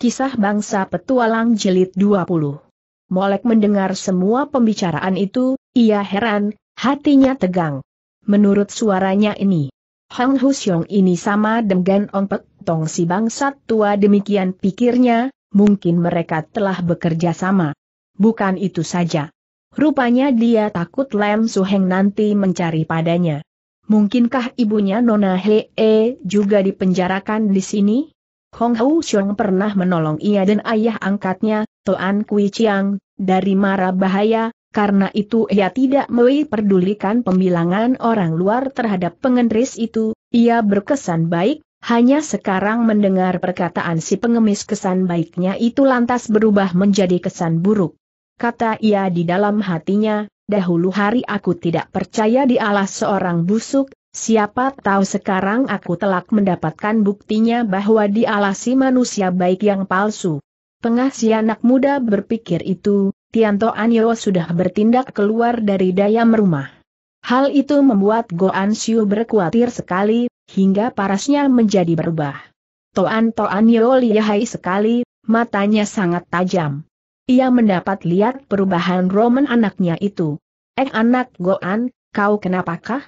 Kisah Bangsa Petualang jelit 20 Molek mendengar semua pembicaraan itu, ia heran, hatinya tegang. Menurut suaranya ini, Hang Husyong ini sama dengan Ong Pek Tong si bangsat tua demikian pikirnya, mungkin mereka telah bekerja sama. Bukan itu saja. Rupanya dia takut Lem Suheng nanti mencari padanya. Mungkinkah ibunya Nona Hee juga dipenjarakan di sini? Hong Hou Xiong pernah menolong ia dan ayah angkatnya, Toan Kui Chiang, dari mara bahaya, karena itu ia tidak pedulikan pembilangan orang luar terhadap pengendris itu, ia berkesan baik, hanya sekarang mendengar perkataan si pengemis kesan baiknya itu lantas berubah menjadi kesan buruk. Kata ia di dalam hatinya, dahulu hari aku tidak percaya di alas seorang busuk, Siapa tahu sekarang aku telak mendapatkan buktinya bahwa dialasi manusia baik yang palsu. Tengah si anak muda berpikir itu, Tianto Anyo sudah bertindak keluar dari daya merumah. Hal itu membuat Goan Siu berkuatir sekali, hingga parasnya menjadi berubah. Toan Toan Yo lihai sekali, matanya sangat tajam. Ia mendapat lihat perubahan Roman anaknya itu. Eh anak Go An, kau kenapakah?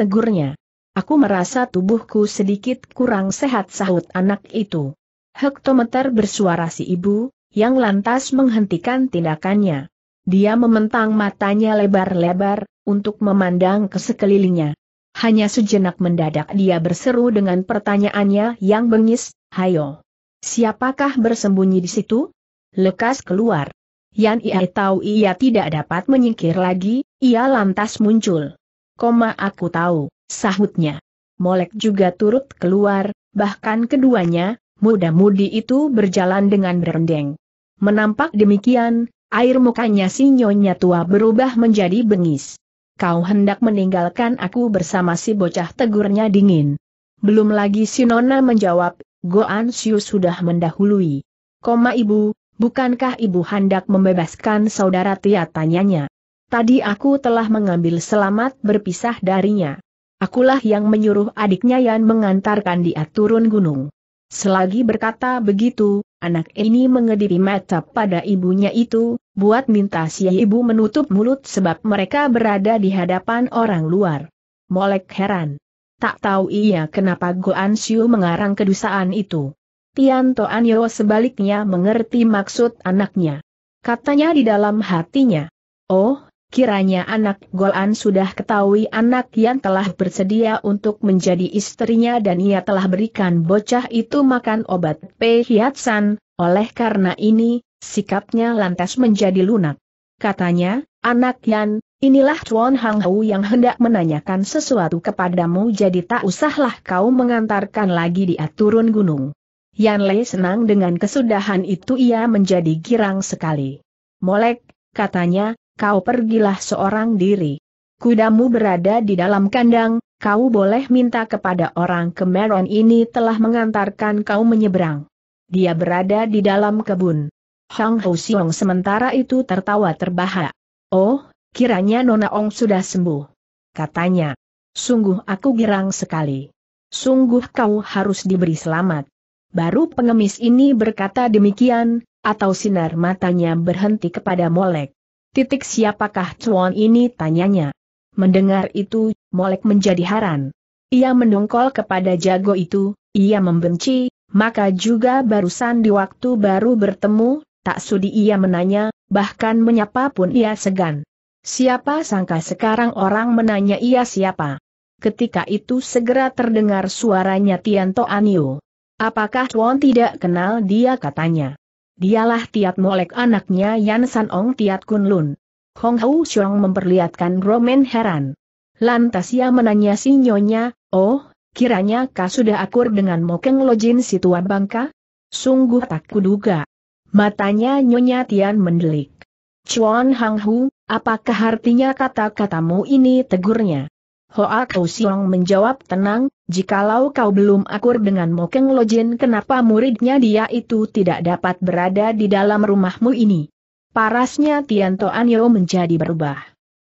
tegurnya. Aku merasa tubuhku sedikit kurang sehat sahut anak itu. Hektometer bersuara si ibu, yang lantas menghentikan tindakannya. Dia mementang matanya lebar-lebar, untuk memandang ke sekelilingnya. Hanya sejenak mendadak dia berseru dengan pertanyaannya yang bengis, Hayo! Siapakah bersembunyi di situ? Lekas keluar. Yan Ia tahu ia tidak dapat menyingkir lagi, ia lantas muncul koma aku tahu, sahutnya. Molek juga turut keluar, bahkan keduanya, muda-mudi itu berjalan dengan berendeng. Menampak demikian, air mukanya si nyonya tua berubah menjadi bengis. Kau hendak meninggalkan aku bersama si bocah tegurnya dingin. Belum lagi si nona menjawab, Goan Siu sudah mendahului. Koma ibu, bukankah ibu hendak membebaskan saudara Tia tanyanya? Tadi aku telah mengambil selamat berpisah darinya. Akulah yang menyuruh adiknya Yan mengantarkan dia turun gunung. Selagi berkata begitu, anak ini mengediri mata pada ibunya itu, buat minta si ibu menutup mulut sebab mereka berada di hadapan orang luar. Molek heran. Tak tahu ia kenapa Goan Siu mengarang kedusaan itu. Tian Toan Yo sebaliknya mengerti maksud anaknya. Katanya di dalam hatinya. Oh, kiranya anak Golan sudah ketahui anak yang telah bersedia untuk menjadi istrinya dan ia telah berikan bocah itu makan obat pehiatsan, oleh karena ini, sikapnya lantas menjadi lunak. Katanya, anak Yan, inilah Chuan Hang Hou yang hendak menanyakan sesuatu kepadamu jadi tak usahlah kau mengantarkan lagi dia turun gunung. Yan Lei senang dengan kesudahan itu ia menjadi girang sekali. Molek, katanya, kau pergilah seorang diri. Kudamu berada di dalam kandang, kau boleh minta kepada orang kemeron ini telah mengantarkan kau menyeberang. Dia berada di dalam kebun. Hang Ho Siong sementara itu tertawa terbahak. Oh, kiranya Nona Ong sudah sembuh. Katanya. Sungguh aku girang sekali. Sungguh kau harus diberi selamat. Baru pengemis ini berkata demikian, atau sinar matanya berhenti kepada Molek. Titik siapakah cuan ini tanyanya. Mendengar itu, Molek menjadi haran. Ia mendongkol kepada jago itu, ia membenci, maka juga barusan di waktu baru bertemu, tak sudi ia menanya, bahkan menyapa pun ia segan. Siapa sangka sekarang orang menanya ia siapa? Ketika itu segera terdengar suaranya Tianto Anio. Apakah Tuan tidak kenal dia katanya? Dialah Tiat Molek anaknya Yan San Ong Tiat Kun Lun. Hong Hau Xiong memperlihatkan Roman heran. Lantas ia menanya si nyonya, oh, kiranya kau sudah akur dengan Mokeng Lojin si tua bangka? Sungguh tak kuduga. Matanya nyonya Tian mendelik. Chuan Hang Hu, apakah artinya kata-katamu ini tegurnya? Hoa Kau Siong menjawab tenang, jikalau kau belum akur dengan Mokeng Lojin kenapa muridnya dia itu tidak dapat berada di dalam rumahmu ini? Parasnya Tianto Anyo menjadi berubah.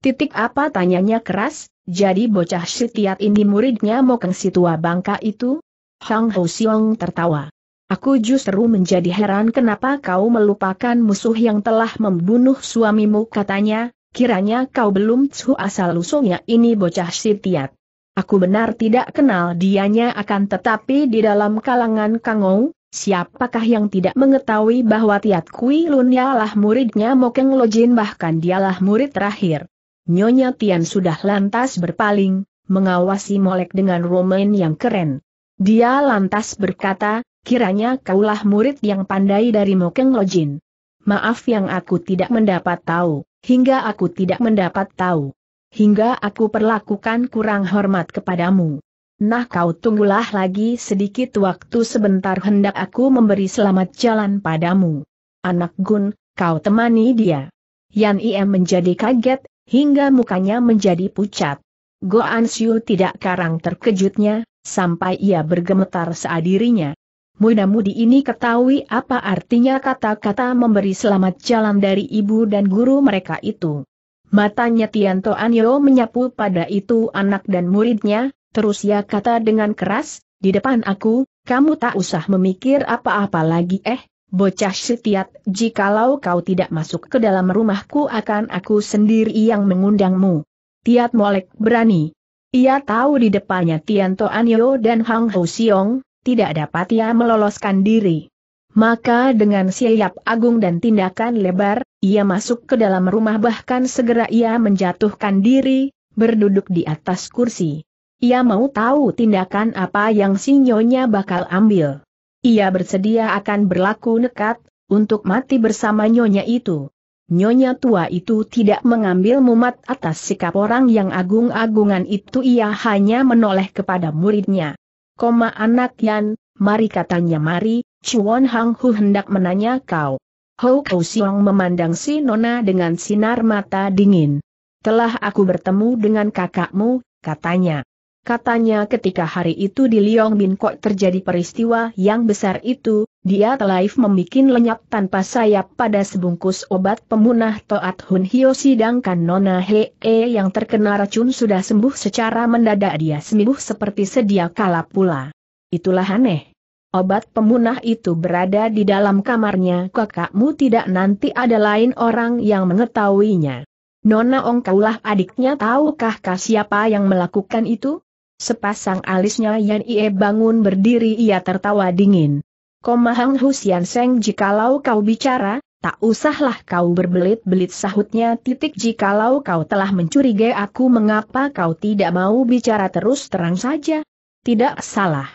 Titik apa tanyanya keras, jadi bocah setiat ini muridnya Mokeng Situa Bangka itu? Hang Ho Siong tertawa. Aku justru menjadi heran kenapa kau melupakan musuh yang telah membunuh suamimu katanya, kiranya kau belum tahu asal-usulnya ini bocah si Tiat. Aku benar tidak kenal dianya akan tetapi di dalam kalangan Kangou, siapakah yang tidak mengetahui bahwa Tiat Kui Lun ialah muridnya Mokeng Lojin bahkan dialah murid terakhir. Nyonya Tian sudah lantas berpaling, mengawasi Molek dengan romain yang keren. Dia lantas berkata, kiranya kaulah murid yang pandai dari Mokeng Lojin. Maaf yang aku tidak mendapat tahu hingga aku tidak mendapat tahu. Hingga aku perlakukan kurang hormat kepadamu. Nah kau tunggulah lagi sedikit waktu sebentar hendak aku memberi selamat jalan padamu. Anak Gun, kau temani dia. Yan Ie menjadi kaget, hingga mukanya menjadi pucat. Go Siu tidak karang terkejutnya, sampai ia bergemetar seadirinya muda-mudi ini ketahui apa artinya kata-kata memberi selamat jalan dari ibu dan guru mereka itu. Matanya Tianto Anyo menyapu pada itu anak dan muridnya, terus ia kata dengan keras, di depan aku, kamu tak usah memikir apa-apa lagi eh, Bocah setiat, jikalau kau tidak masuk ke dalam rumahku akan aku sendiri yang mengundangmu. Tiat Molek berani. Ia tahu di depannya Tianto Anyo dan Hang Ho Siong, tidak dapat ia meloloskan diri. Maka dengan siap agung dan tindakan lebar, ia masuk ke dalam rumah bahkan segera ia menjatuhkan diri, berduduk di atas kursi. Ia mau tahu tindakan apa yang sinyonya bakal ambil. Ia bersedia akan berlaku nekat, untuk mati bersama nyonya itu. Nyonya tua itu tidak mengambil mumat atas sikap orang yang agung-agungan itu ia hanya menoleh kepada muridnya koma anak Yan, mari katanya mari, Chuan Hang Hu hendak menanya kau. Hou Kau Siong memandang si Nona dengan sinar mata dingin. Telah aku bertemu dengan kakakmu, katanya. Katanya ketika hari itu di Liong Bin Kok terjadi peristiwa yang besar itu, dia telah membuat lenyap tanpa sayap pada sebungkus obat pemunah Toat Hun hio sedangkan Nona Hee yang terkena racun sudah sembuh secara mendadak dia sembuh seperti sedia kala pula. Itulah aneh. Obat pemunah itu berada di dalam kamarnya kakakmu tidak nanti ada lain orang yang mengetahuinya. Nona Ong kaulah adiknya tahukah kah siapa yang melakukan itu? Sepasang alisnya Yan Ie bangun berdiri ia tertawa dingin. Komahang Husian Seng jikalau kau bicara, tak usahlah kau berbelit-belit sahutnya titik jikalau kau telah mencurigai aku mengapa kau tidak mau bicara terus terang saja. Tidak salah.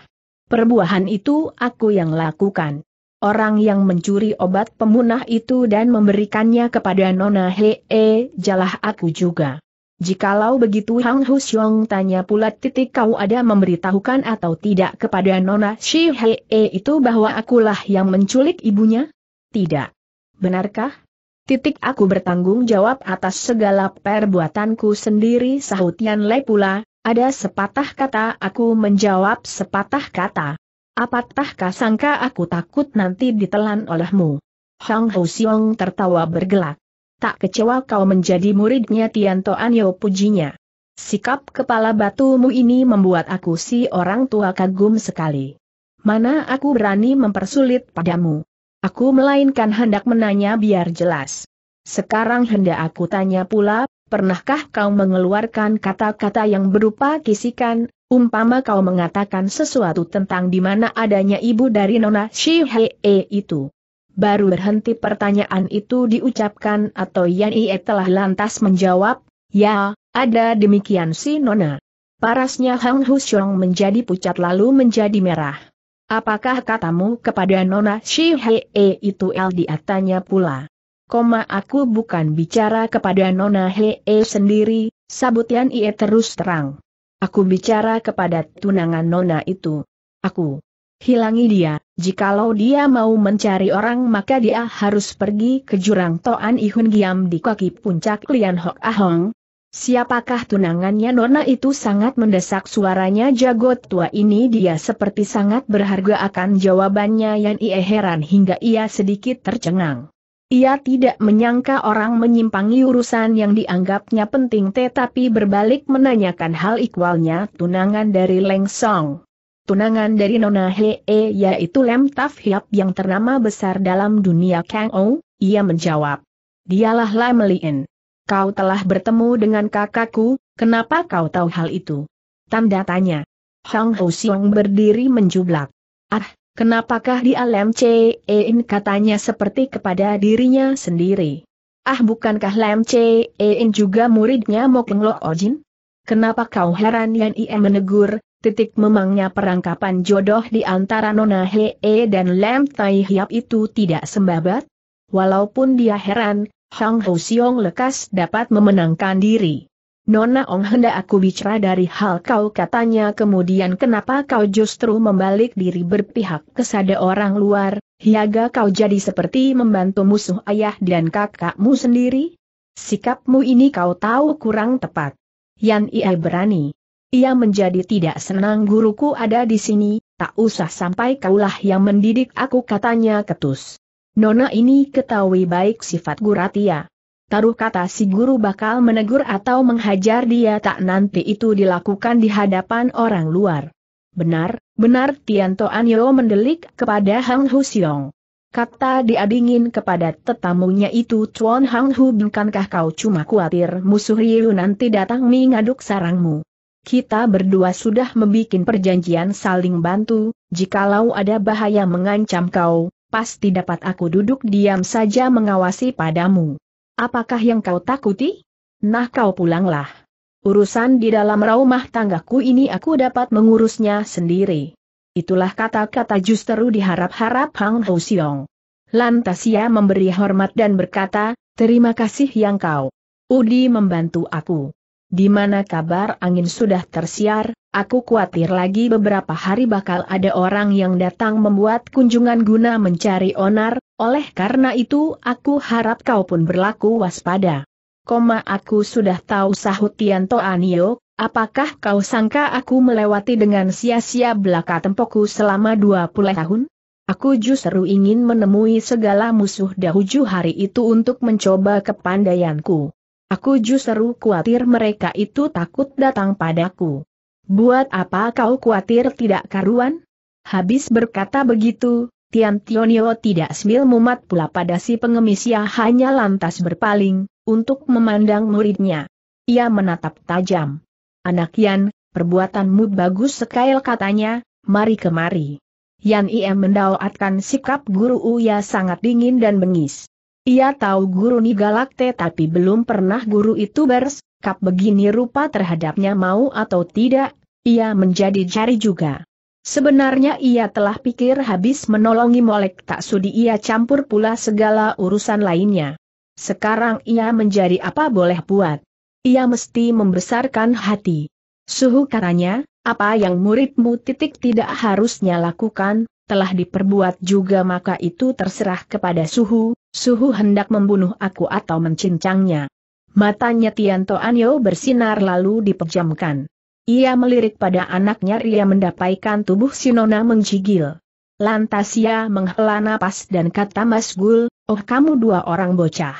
Perbuahan itu aku yang lakukan. Orang yang mencuri obat pemunah itu dan memberikannya kepada Nona Hee, eh, jalah aku juga. Jikalau begitu Hang Husyong tanya pula titik kau ada memberitahukan atau tidak kepada Nona Shi Hee itu bahwa akulah yang menculik ibunya? Tidak. Benarkah? Titik aku bertanggung jawab atas segala perbuatanku sendiri sahut Yan Le pula, ada sepatah kata aku menjawab sepatah kata. Apatah kasangka aku takut nanti ditelan olehmu. Hang Husyong tertawa bergelak tak kecewa kau menjadi muridnya Tianto Anyo pujinya. Sikap kepala batumu ini membuat aku si orang tua kagum sekali. Mana aku berani mempersulit padamu. Aku melainkan hendak menanya biar jelas. Sekarang hendak aku tanya pula, pernahkah kau mengeluarkan kata-kata yang berupa kisikan, umpama kau mengatakan sesuatu tentang di mana adanya ibu dari Nona Shihee itu? Baru berhenti pertanyaan itu diucapkan atau Yan Ie telah lantas menjawab, Ya, ada demikian si Nona. Parasnya Hang Husyong menjadi pucat lalu menjadi merah. Apakah katamu kepada Nona Shi Hee itu El diatanya pula? Koma aku bukan bicara kepada Nona Hee sendiri, sabut Yan Ie terus terang. Aku bicara kepada tunangan Nona itu. Aku, Hilangi dia, jikalau dia mau mencari orang maka dia harus pergi ke jurang Toan Ihun Giam di kaki puncak Lian Hok Ahong. Siapakah tunangannya Nona itu sangat mendesak suaranya jago tua ini dia seperti sangat berharga akan jawabannya yang ia heran hingga ia sedikit tercengang. Ia tidak menyangka orang menyimpangi urusan yang dianggapnya penting tetapi berbalik menanyakan hal ikwalnya tunangan dari Leng Song. Tunangan dari Nona Hee yaitu Lem Taf Hiap yang ternama besar dalam dunia Kang Ou, ia menjawab. Dialah Lam Lien. Kau telah bertemu dengan kakakku, kenapa kau tahu hal itu? Tanda tanya. Hang Ho Siong berdiri menjublak. Ah, kenapakah dia Lem In katanya seperti kepada dirinya sendiri. Ah bukankah Lam In juga muridnya Mokeng Lo Ojin? Kenapa kau heran yang ia menegur, Titik memangnya perangkapan jodoh di antara Nona Hee dan Lam Tai Hiap itu tidak sembabat? Walaupun dia heran, Hang Ho Siong lekas dapat memenangkan diri. Nona Ong hendak aku bicara dari hal kau katanya kemudian kenapa kau justru membalik diri berpihak ke kesada orang luar, hiaga kau jadi seperti membantu musuh ayah dan kakakmu sendiri? Sikapmu ini kau tahu kurang tepat. Yan Ie berani. Ia menjadi tidak senang guruku ada di sini, tak usah sampai kaulah yang mendidik aku katanya ketus. Nona ini ketahui baik sifat Guratia. Taruh kata si guru bakal menegur atau menghajar dia tak nanti itu dilakukan di hadapan orang luar. Benar, benar Tianto Anyo mendelik kepada Hang Husiong. Kata dia dingin kepada tetamunya itu Chuan Hang Hu bukankah kau cuma khawatir musuh Ryu nanti datang mengaduk sarangmu. Kita berdua sudah membuat perjanjian saling bantu, jikalau ada bahaya mengancam kau, pasti dapat aku duduk diam saja mengawasi padamu. Apakah yang kau takuti? Nah kau pulanglah. Urusan di dalam rumah tanggaku ini aku dapat mengurusnya sendiri. Itulah kata-kata justru diharap-harap Hang Hou Siong. Lantas ia memberi hormat dan berkata, terima kasih yang kau. Udi membantu aku di mana kabar angin sudah tersiar, aku khawatir lagi beberapa hari bakal ada orang yang datang membuat kunjungan guna mencari onar, oleh karena itu aku harap kau pun berlaku waspada. Koma aku sudah tahu sahut Tianto Anio, apakah kau sangka aku melewati dengan sia-sia belaka tempoku selama 20 tahun? Aku justru ingin menemui segala musuh dahulu hari itu untuk mencoba kepandaianku. Aku justru khawatir mereka itu takut datang padaku. Buat apa kau khawatir tidak karuan? Habis berkata begitu, Tian Tionio tidak semil mumat pula pada si pengemis ya hanya lantas berpaling, untuk memandang muridnya. Ia menatap tajam. Anak Yan, perbuatanmu bagus sekail katanya, mari kemari. Yan Ie mendaulatkan sikap guru Uya sangat dingin dan bengis. Ia tahu guru Nigalakte tapi belum pernah guru itu bersikap begini rupa terhadapnya mau atau tidak, ia menjadi jari juga. Sebenarnya ia telah pikir habis menolongi Molek tak sudi ia campur pula segala urusan lainnya. Sekarang ia menjadi apa boleh buat. Ia mesti membesarkan hati. Suhu karanya, apa yang muridmu titik tidak harusnya lakukan, telah diperbuat juga maka itu terserah kepada Suhu, Suhu hendak membunuh aku atau mencincangnya. Matanya Tianto Anyo bersinar lalu dipejamkan. Ia melirik pada anaknya Ria mendapaikan tubuh Sinona menggigil. Lantas ia menghela napas dan kata Mas Gul, oh kamu dua orang bocah.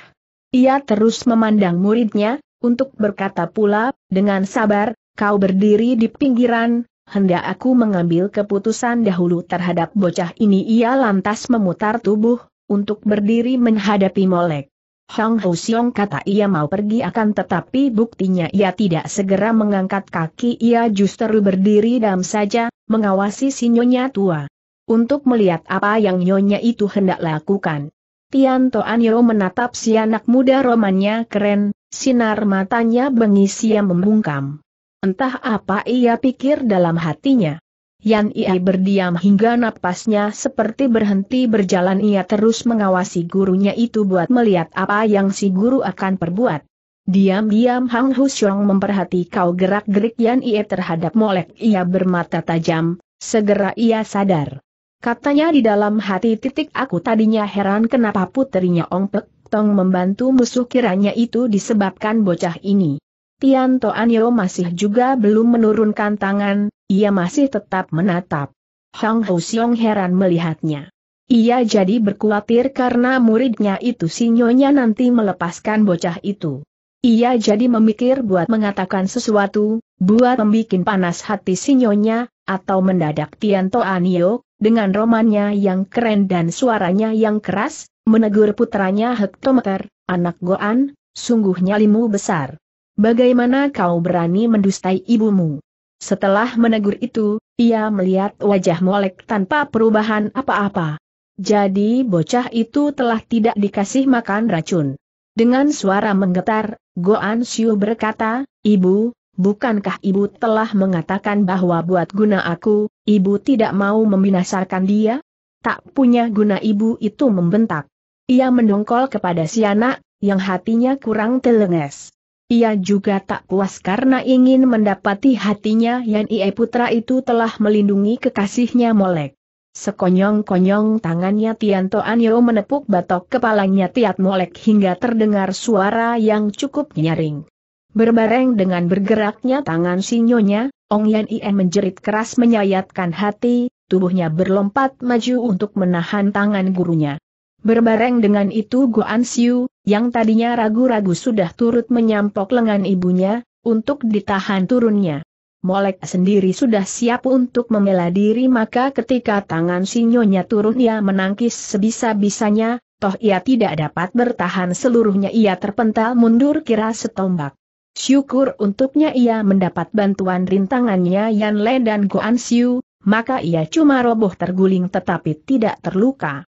Ia terus memandang muridnya, untuk berkata pula, dengan sabar, kau berdiri di pinggiran, hendak aku mengambil keputusan dahulu terhadap bocah ini ia lantas memutar tubuh, untuk berdiri menghadapi Molek. Hang Ho Siong kata ia mau pergi akan tetapi buktinya ia tidak segera mengangkat kaki ia justru berdiri dalam saja, mengawasi si nyonya tua. Untuk melihat apa yang nyonya itu hendak lakukan. Tian Toanyo menatap si anak muda romannya keren, sinar matanya bengis ia membungkam. Entah apa ia pikir dalam hatinya. Yan Ia berdiam hingga napasnya seperti berhenti berjalan ia terus mengawasi gurunya itu buat melihat apa yang si guru akan perbuat. Diam-diam Hang Husyong memperhati kau gerak-gerik Yan Ia terhadap molek ia bermata tajam, segera ia sadar. Katanya di dalam hati titik aku tadinya heran kenapa puterinya Ong Pek Tong membantu musuh kiranya itu disebabkan bocah ini. Tian Anio masih juga belum menurunkan tangan, ia masih tetap menatap. Hang Hou Xiong heran melihatnya. Ia jadi berkhawatir karena muridnya itu sinyonya nanti melepaskan bocah itu. Ia jadi memikir buat mengatakan sesuatu, buat membuat panas hati sinyonya, atau mendadak Tian Anio dengan romannya yang keren dan suaranya yang keras, menegur putranya hektometer, anak Goan, sungguhnya limu besar bagaimana kau berani mendustai ibumu? Setelah menegur itu, ia melihat wajah Molek tanpa perubahan apa-apa. Jadi bocah itu telah tidak dikasih makan racun. Dengan suara menggetar, Goan Siu berkata, Ibu, bukankah ibu telah mengatakan bahwa buat guna aku, ibu tidak mau membinasakan dia? Tak punya guna ibu itu membentak. Ia mendongkol kepada si anak, yang hatinya kurang telenges. Ia juga tak puas karena ingin mendapati hatinya yang Ie Putra itu telah melindungi kekasihnya Molek. Sekonyong-konyong tangannya Tianto Anyo menepuk batok kepalanya Tiat Molek hingga terdengar suara yang cukup nyaring. Berbareng dengan bergeraknya tangan sinyonya, Ong Yan Ie menjerit keras menyayatkan hati, tubuhnya berlompat maju untuk menahan tangan gurunya. Berbareng dengan itu Goan Siu, yang tadinya ragu-ragu sudah turut menyampok lengan ibunya, untuk ditahan turunnya. Molek sendiri sudah siap untuk membela diri maka ketika tangan sinyonya turun ia menangkis sebisa-bisanya, toh ia tidak dapat bertahan seluruhnya ia terpental mundur kira setombak. Syukur untuknya ia mendapat bantuan rintangannya Yan Le dan Guan Siu, maka ia cuma roboh terguling tetapi tidak terluka.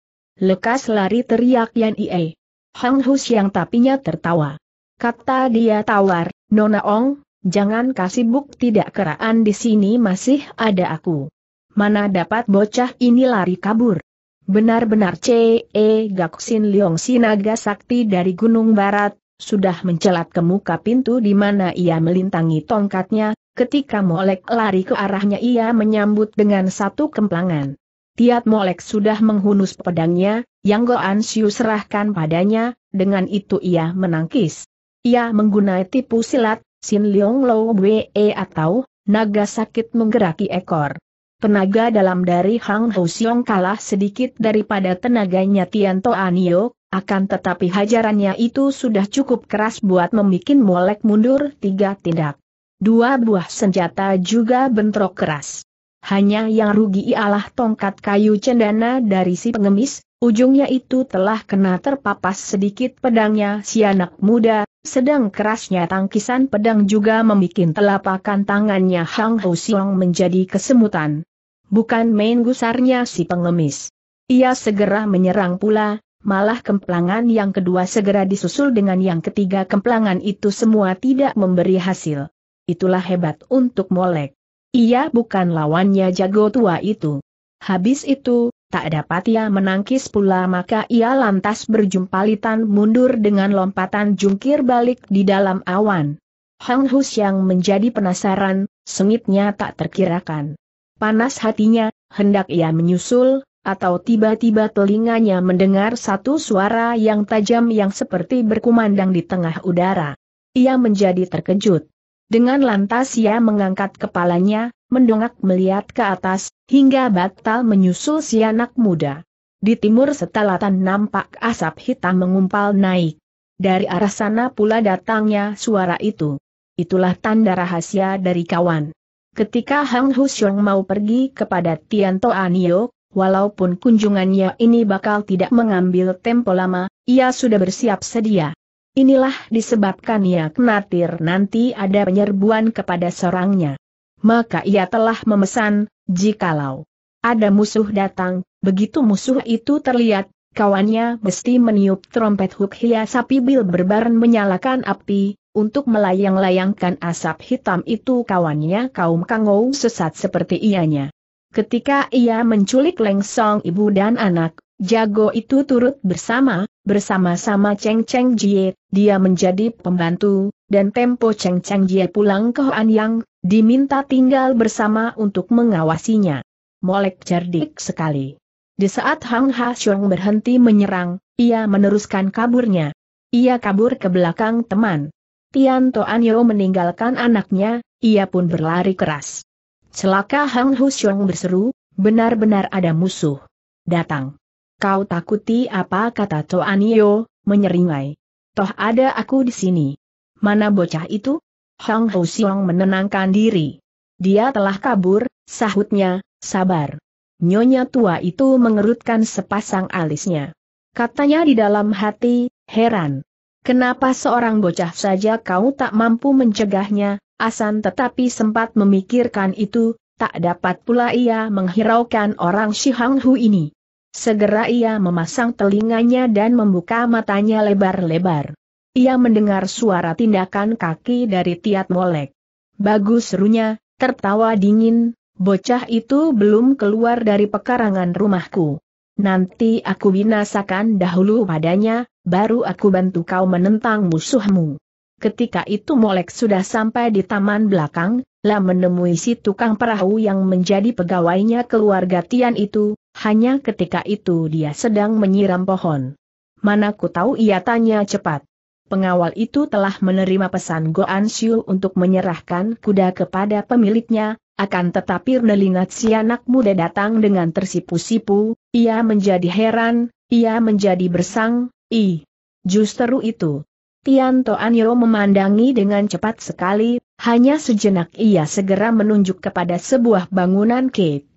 Lekas lari teriak Yan Ie. Hang Hus yang tapinya tertawa. Kata dia tawar, Nona Ong, jangan kasih buk tidak keraan di sini masih ada aku. Mana dapat bocah ini lari kabur. Benar-benar C.E. Gaksin Leong Sinaga Sakti dari Gunung Barat, sudah mencelat ke muka pintu di mana ia melintangi tongkatnya, ketika Molek lari ke arahnya ia menyambut dengan satu kemplangan. Tiat Molek sudah menghunus pedangnya, yang Goan Siu serahkan padanya, dengan itu ia menangkis. Ia menggunakan tipu silat, Sin Leong Lo Wee e atau, naga sakit menggeraki ekor. Tenaga dalam dari Hang Ho Siong kalah sedikit daripada tenaganya Tian Anio, akan tetapi hajarannya itu sudah cukup keras buat membuat Molek mundur tiga tindak. Dua buah senjata juga bentrok keras hanya yang rugi ialah tongkat kayu cendana dari si pengemis, ujungnya itu telah kena terpapas sedikit pedangnya si anak muda, sedang kerasnya tangkisan pedang juga membuat telapakan tangannya Hang Ho Siong menjadi kesemutan. Bukan main gusarnya si pengemis. Ia segera menyerang pula, malah kemplangan yang kedua segera disusul dengan yang ketiga kemplangan itu semua tidak memberi hasil. Itulah hebat untuk molek. Ia bukan lawannya jago tua itu. Habis itu, tak dapat ia menangkis pula maka ia lantas berjumpalitan mundur dengan lompatan jungkir balik di dalam awan. Hang Hus yang menjadi penasaran, sengitnya tak terkirakan. Panas hatinya, hendak ia menyusul, atau tiba-tiba telinganya mendengar satu suara yang tajam yang seperti berkumandang di tengah udara. Ia menjadi terkejut. Dengan lantas ia mengangkat kepalanya, mendongak melihat ke atas, hingga batal menyusul si anak muda. Di timur setelatan nampak asap hitam mengumpal naik. Dari arah sana pula datangnya suara itu. Itulah tanda rahasia dari kawan. Ketika Hang Husyong mau pergi kepada Tianto Anio, walaupun kunjungannya ini bakal tidak mengambil tempo lama, ia sudah bersiap sedia. Inilah disebabkan ia khawatir nanti ada penyerbuan kepada serangnya. Maka ia telah memesan, jikalau ada musuh datang, begitu musuh itu terlihat, kawannya mesti meniup trompet hukhia sapi bil berbaran menyalakan api, untuk melayang-layangkan asap hitam itu kawannya kaum kangou sesat seperti ianya. Ketika ia menculik lengsong ibu dan anak, Jago itu turut bersama, bersama-sama Cheng Cheng Jie, dia menjadi pembantu, dan tempo Cheng Cheng Jie pulang ke Yang, diminta tinggal bersama untuk mengawasinya. Molek cerdik sekali. Di saat Hang Ha Xiong berhenti menyerang, ia meneruskan kaburnya. Ia kabur ke belakang teman. Tian Toan Yeo meninggalkan anaknya, ia pun berlari keras. Celaka Hang Hu Xiong berseru, benar-benar ada musuh. Datang. Kau takuti apa kata Anio? menyeringai. Toh ada aku di sini. Mana bocah itu? Hong Ho Siong menenangkan diri. Dia telah kabur, sahutnya, sabar. Nyonya tua itu mengerutkan sepasang alisnya. Katanya di dalam hati, heran. Kenapa seorang bocah saja kau tak mampu mencegahnya, Asan tetapi sempat memikirkan itu, tak dapat pula ia menghiraukan orang Shihang Hu ini. Segera ia memasang telinganya dan membuka matanya lebar-lebar. Ia mendengar suara tindakan kaki dari Tiat Molek. Bagus serunya, tertawa dingin, bocah itu belum keluar dari pekarangan rumahku. Nanti aku binasakan dahulu padanya, baru aku bantu kau menentang musuhmu. Ketika itu Molek sudah sampai di taman belakang, lah menemui si tukang perahu yang menjadi pegawainya keluarga Tian itu, hanya ketika itu dia sedang menyiram pohon. Mana ku tahu ia tanya cepat. Pengawal itu telah menerima pesan Goan Siu untuk menyerahkan kuda kepada pemiliknya, akan tetapi Nelingat si anak muda datang dengan tersipu-sipu, ia menjadi heran, ia menjadi bersang, i. Justru itu. Tianto Anyo memandangi dengan cepat sekali, hanya sejenak ia segera menunjuk kepada sebuah bangunan kek.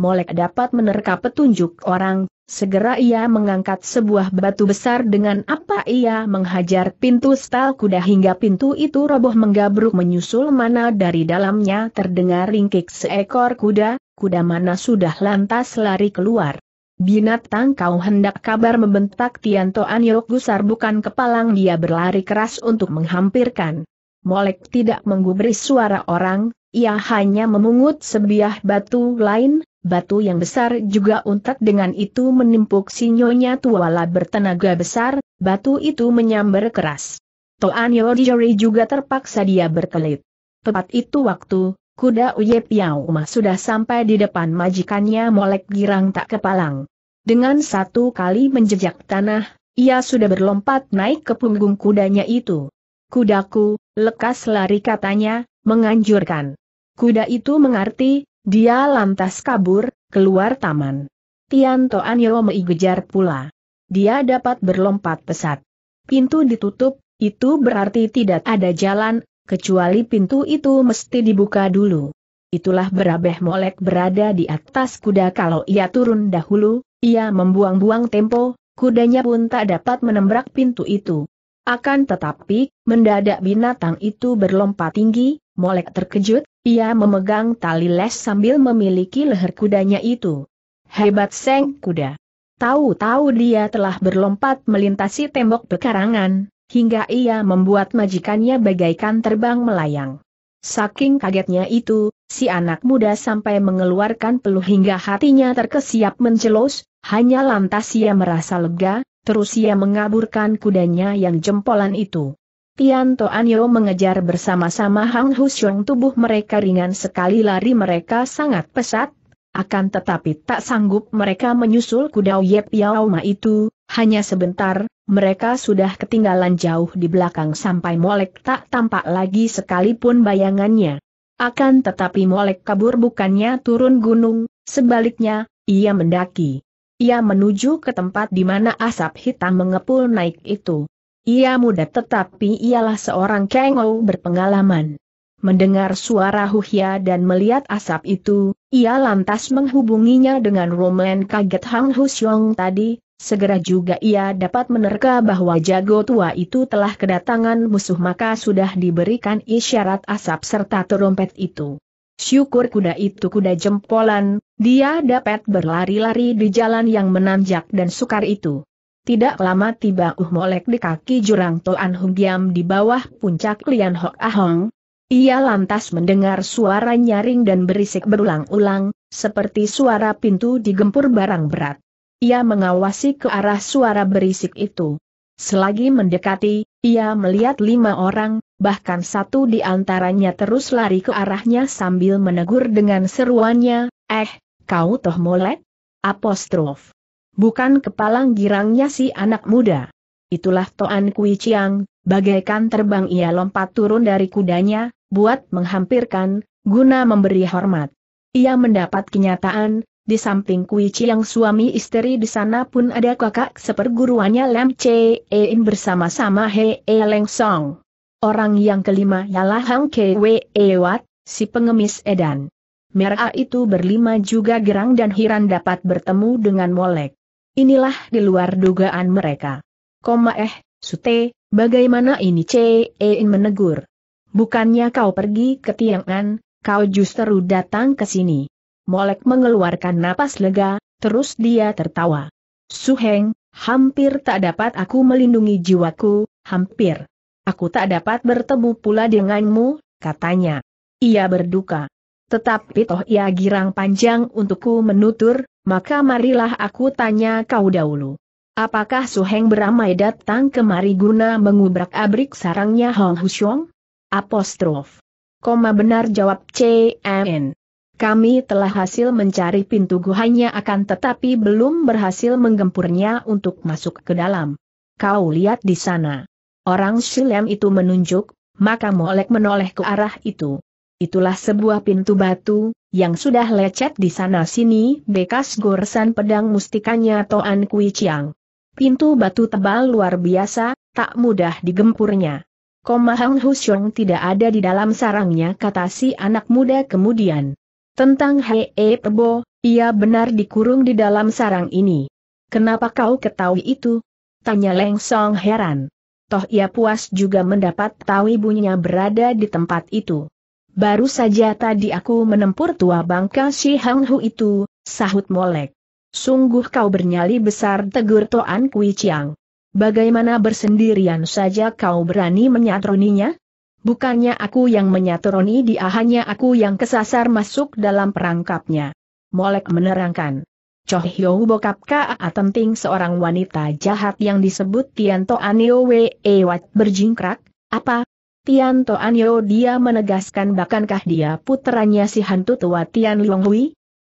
Molek dapat menerka petunjuk orang, segera ia mengangkat sebuah batu besar dengan apa ia menghajar pintu stal kuda hingga pintu itu roboh menggabruk menyusul mana dari dalamnya terdengar ringkik seekor kuda, kuda mana sudah lantas lari keluar. Binatang kau hendak kabar membentak Tianto Anyok Gusar bukan kepalang dia berlari keras untuk menghampirkan. Molek tidak menggubris suara orang, ia hanya memungut sebiah batu lain, Batu yang besar juga untak dengan itu menimpuk sinyonya tuwala tuala bertenaga besar, batu itu menyambar keras. Toan Yodijori juga terpaksa dia berkelit. Tepat itu waktu, kuda Uye ma sudah sampai di depan majikannya molek girang tak kepalang. Dengan satu kali menjejak tanah, ia sudah berlompat naik ke punggung kudanya itu. Kudaku, lekas lari katanya, menganjurkan. Kuda itu mengerti, dia lantas kabur, keluar taman. Tianto Anyo gejar pula. Dia dapat berlompat pesat. Pintu ditutup, itu berarti tidak ada jalan, kecuali pintu itu mesti dibuka dulu. Itulah berabeh molek berada di atas kuda kalau ia turun dahulu, ia membuang-buang tempo, kudanya pun tak dapat menembrak pintu itu. Akan tetapi, mendadak binatang itu berlompat tinggi, Molek terkejut, ia memegang tali les sambil memiliki leher kudanya itu. Hebat seng kuda. Tahu-tahu dia telah berlompat melintasi tembok pekarangan, hingga ia membuat majikannya bagaikan terbang melayang. Saking kagetnya itu, si anak muda sampai mengeluarkan peluh hingga hatinya terkesiap mencelos, hanya lantas ia merasa lega, terus ia mengaburkan kudanya yang jempolan itu. Tian Toanyo mengejar bersama-sama Hang Husyong tubuh mereka ringan sekali lari mereka sangat pesat, akan tetapi tak sanggup mereka menyusul kuda Yep Yao Ma itu, hanya sebentar, mereka sudah ketinggalan jauh di belakang sampai Molek tak tampak lagi sekalipun bayangannya. Akan tetapi Molek kabur bukannya turun gunung, sebaliknya, ia mendaki. Ia menuju ke tempat di mana asap hitam mengepul naik itu. Ia muda tetapi ialah seorang kengou berpengalaman. Mendengar suara Huhya dan melihat asap itu, ia lantas menghubunginya dengan Roman kaget Hang Husyong tadi, segera juga ia dapat menerka bahwa jago tua itu telah kedatangan musuh maka sudah diberikan isyarat asap serta terompet itu. Syukur kuda itu kuda jempolan, dia dapat berlari-lari di jalan yang menanjak dan sukar itu. Tidak lama tiba Uh Molek di kaki jurang Toan Hung Giam di bawah puncak Lian Hok Ahong. Ia lantas mendengar suara nyaring dan berisik berulang-ulang, seperti suara pintu digempur barang berat. Ia mengawasi ke arah suara berisik itu. Selagi mendekati, ia melihat lima orang, bahkan satu di antaranya terus lari ke arahnya sambil menegur dengan seruannya, eh, kau toh molek? Apostrof bukan kepalang girangnya si anak muda. Itulah Toan Kui Chiang, bagaikan terbang ia lompat turun dari kudanya, buat menghampirkan, guna memberi hormat. Ia mendapat kenyataan, di samping Kui Chiang suami istri di sana pun ada kakak seperguruannya Lam Che Ein bersama-sama He E Leng Song. Orang yang kelima ialah Hang Ke We E Wat, si pengemis Edan. Merah itu berlima juga gerang dan Hiran dapat bertemu dengan Molek. Inilah di luar dugaan mereka. Koma eh, Sute, bagaimana ini ingin e, menegur? Bukannya kau pergi ke Tiangan, kau justru datang ke sini. Molek mengeluarkan napas lega, terus dia tertawa. Suheng, hampir tak dapat aku melindungi jiwaku, hampir. Aku tak dapat bertemu pula denganmu, katanya. Ia berduka. Tetapi toh ia girang panjang untukku menutur, maka marilah aku tanya kau dahulu. Apakah Su Heng beramai datang kemari guna mengubrak-abrik sarangnya Hong Hushong? Apostrof. Koma benar jawab CMN. Kami telah hasil mencari pintu guhanya akan tetapi belum berhasil menggempurnya untuk masuk ke dalam. Kau lihat di sana. Orang Shilem itu menunjuk, maka Molek menoleh ke arah itu. Itulah sebuah pintu batu, yang sudah lecet di sana-sini bekas goresan pedang mustikanya Toan Kui Chiang. Pintu batu tebal luar biasa, tak mudah digempurnya. Komahang Husyong tidak ada di dalam sarangnya kata si anak muda kemudian. Tentang Hei -e Pebo, ia benar dikurung di dalam sarang ini. Kenapa kau ketahui itu? Tanya Leng Song heran. Toh ia puas juga mendapat tahu ibunya berada di tempat itu. Baru saja tadi aku menempur tua bangka si Hang Hu itu, sahut molek. Sungguh kau bernyali besar tegur Toan Kui Chiang. Bagaimana bersendirian saja kau berani menyatroninya? Bukannya aku yang menyatroni dia hanya aku yang kesasar masuk dalam perangkapnya. Molek menerangkan. Choh Hyo Bokap Kaa Tenting seorang wanita jahat yang disebut Tian Toan Wee Wat berjingkrak, apa, Tian Toan dia menegaskan bahkankah dia putranya si hantu tua Tian Long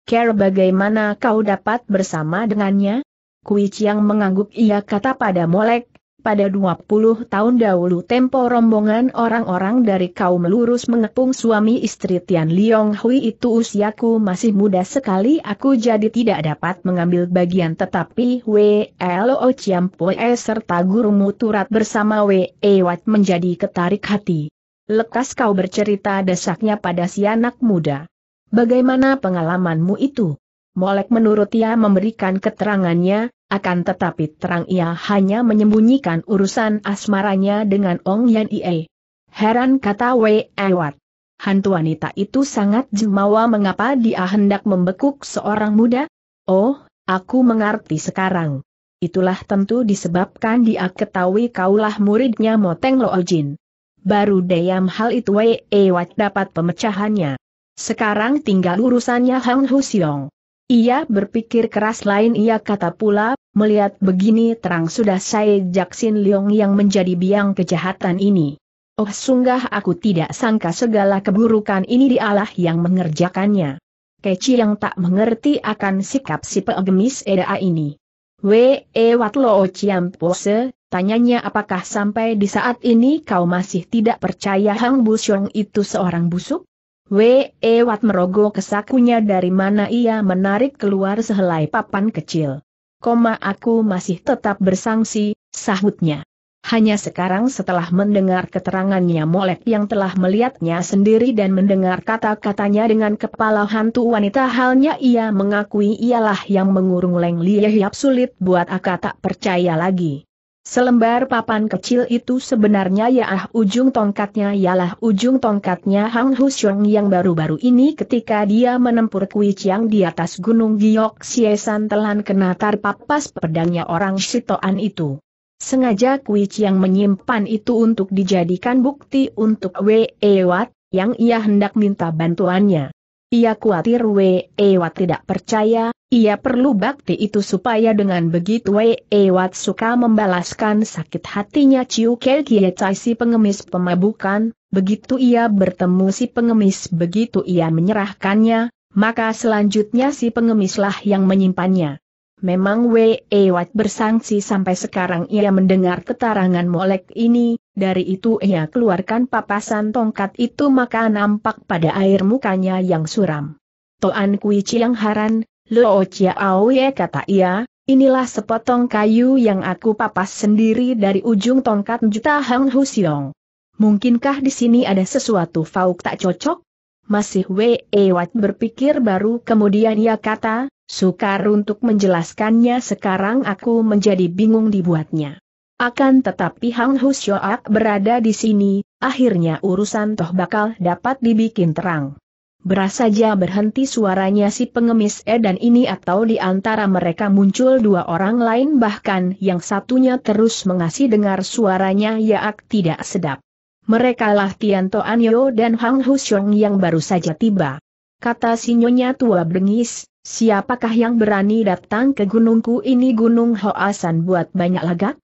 Care bagaimana kau dapat bersama dengannya? Kui Chiang mengangguk ia kata pada Molek, pada 20 tahun dahulu tempo rombongan orang-orang dari kaum lurus mengepung suami istri Tian Liong Hui itu usiaku masih muda sekali aku jadi tidak dapat mengambil bagian tetapi W.L.O. Chiampoe serta gurumu turat bersama W.E. Wat menjadi ketarik hati. Lekas kau bercerita desaknya pada si anak muda. Bagaimana pengalamanmu itu? Molek menurut ia memberikan keterangannya, akan tetapi terang ia hanya menyembunyikan urusan asmaranya dengan Ong Yan Ie. Heran kata Wei Ewat. Hantu wanita itu sangat jemawa mengapa dia hendak membekuk seorang muda? Oh, aku mengerti sekarang. Itulah tentu disebabkan dia ketahui kaulah muridnya Moteng Lo Jin. Baru dayam hal itu Wei Ewat dapat pemecahannya. Sekarang tinggal urusannya Hang Hu Siong. Ia berpikir keras lain ia kata pula, melihat begini terang sudah saya Jaksin Leong yang menjadi biang kejahatan ini. Oh sunggah aku tidak sangka segala keburukan ini dialah yang mengerjakannya. Keci yang tak mengerti akan sikap si pegemis EDA ini. We Wat Lo ciam Pose, tanyanya apakah sampai di saat ini kau masih tidak percaya Hang Busyong itu seorang busuk? W. E. Wat merogoh kesakunya dari mana ia menarik keluar sehelai papan kecil. Koma aku masih tetap bersangsi, sahutnya. Hanya sekarang setelah mendengar keterangannya Molek yang telah melihatnya sendiri dan mendengar kata-katanya dengan kepala hantu wanita halnya ia mengakui ialah yang mengurung Leng Lieh sulit buat aku tak percaya lagi. Selembar papan kecil itu sebenarnya ya ah ujung tongkatnya ialah ujung tongkatnya Hang Husyong yang baru-baru ini ketika dia menempur Kui Chiang di atas gunung Giok Siesan telan kena tarpapas pedangnya orang Sitoan itu. Sengaja Kui Chiang menyimpan itu untuk dijadikan bukti untuk Wei Wat, yang ia hendak minta bantuannya. Ia khawatir Wei Wat tidak percaya, ia perlu bakti itu supaya dengan begitu Wei Wat suka membalaskan sakit hatinya Ciu Kei Chai si pengemis pemabukan, begitu ia bertemu si pengemis begitu ia menyerahkannya, maka selanjutnya si pengemislah yang menyimpannya. Memang Wei Ewat bersangsi sampai sekarang ia mendengar keterangan molek ini, dari itu ia keluarkan papasan tongkat itu maka nampak pada air mukanya yang suram. Toan Kui Chiang Haran, Lo Chiao Ye kata ia, inilah sepotong kayu yang aku papas sendiri dari ujung tongkat juta Hang Hu Siong. Mungkinkah di sini ada sesuatu Fauk tak cocok? masih Wei Wat berpikir baru kemudian ia kata, sukar untuk menjelaskannya sekarang aku menjadi bingung dibuatnya. Akan tetapi Hang Husyoak berada di sini, akhirnya urusan toh bakal dapat dibikin terang. Beras saja berhenti suaranya si pengemis dan ini atau di antara mereka muncul dua orang lain bahkan yang satunya terus mengasih dengar suaranya Yaak tidak sedap. Mereka lah Tian Toan dan Hang Hushong yang baru saja tiba. Kata Sinyonya tua bengis, siapakah yang berani datang ke gunungku ini gunung Hoasan buat banyak lagak?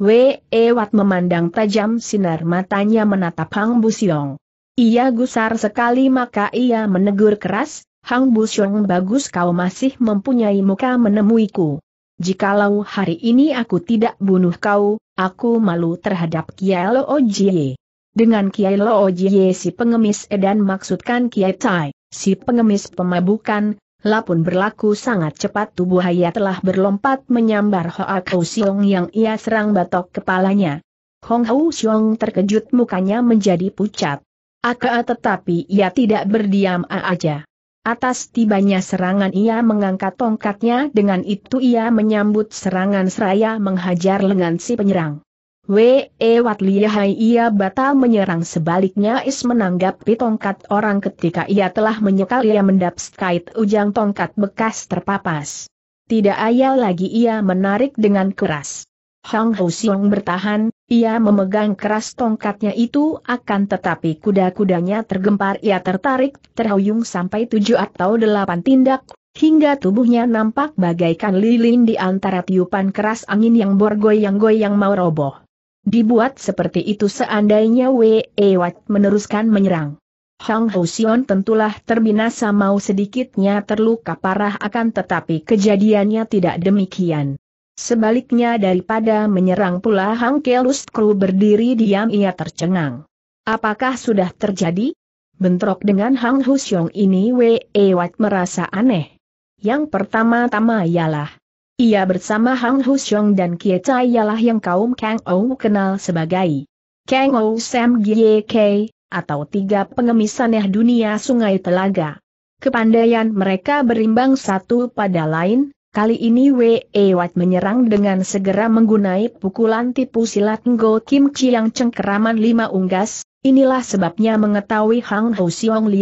We Ewat memandang tajam sinar matanya menatap Hang Busyong. Ia gusar sekali maka ia menegur keras, Hang Busyong bagus kau masih mempunyai muka menemuiku. Jikalau hari ini aku tidak bunuh kau, aku malu terhadap Kialo Ojie. Dengan Kiai Lo Jie si pengemis edan maksudkan Kiai Tai, si pengemis pemabukan, lapun berlaku sangat cepat tubuh Haya telah berlompat menyambar Hoa Kau Siong yang ia serang batok kepalanya. Hong Hau Siong terkejut mukanya menjadi pucat. Aka tetapi ia tidak berdiam aja. Atas tibanya serangan ia mengangkat tongkatnya dengan itu ia menyambut serangan seraya menghajar lengan si penyerang. We Liahai ia batal menyerang sebaliknya Is menanggapi tongkat orang ketika ia telah menyekal ia mendap skait ujang tongkat bekas terpapas. Tidak ayal lagi ia menarik dengan keras. Hong Ho Siong bertahan, ia memegang keras tongkatnya itu akan tetapi kuda-kudanya tergempar ia tertarik, terhuyung sampai tujuh atau delapan tindak, hingga tubuhnya nampak bagaikan lilin di antara tiupan keras angin yang borgoyang-goyang mau roboh. Dibuat seperti itu seandainya Wei Wat meneruskan menyerang. Hang Houshion tentulah terbinasa mau sedikitnya terluka parah akan tetapi kejadiannya tidak demikian. Sebaliknya daripada menyerang pula Hang Kelus Kru berdiri diam ia tercengang. Apakah sudah terjadi? Bentrok dengan Hang Houshion ini Wei Wat merasa aneh. Yang pertama-tama ialah, ia bersama Hang Husyong dan Kie Chai ialah yang kaum Kang Ou kenal sebagai Kang Ou Sam Gie K, atau tiga pengemis aneh dunia sungai telaga. Kepandaian mereka berimbang satu pada lain, kali ini Wei Wat menyerang dengan segera menggunai pukulan tipu silat Ngo Kim Chi yang cengkeraman lima unggas, Inilah sebabnya mengetahui Hang Hou Siong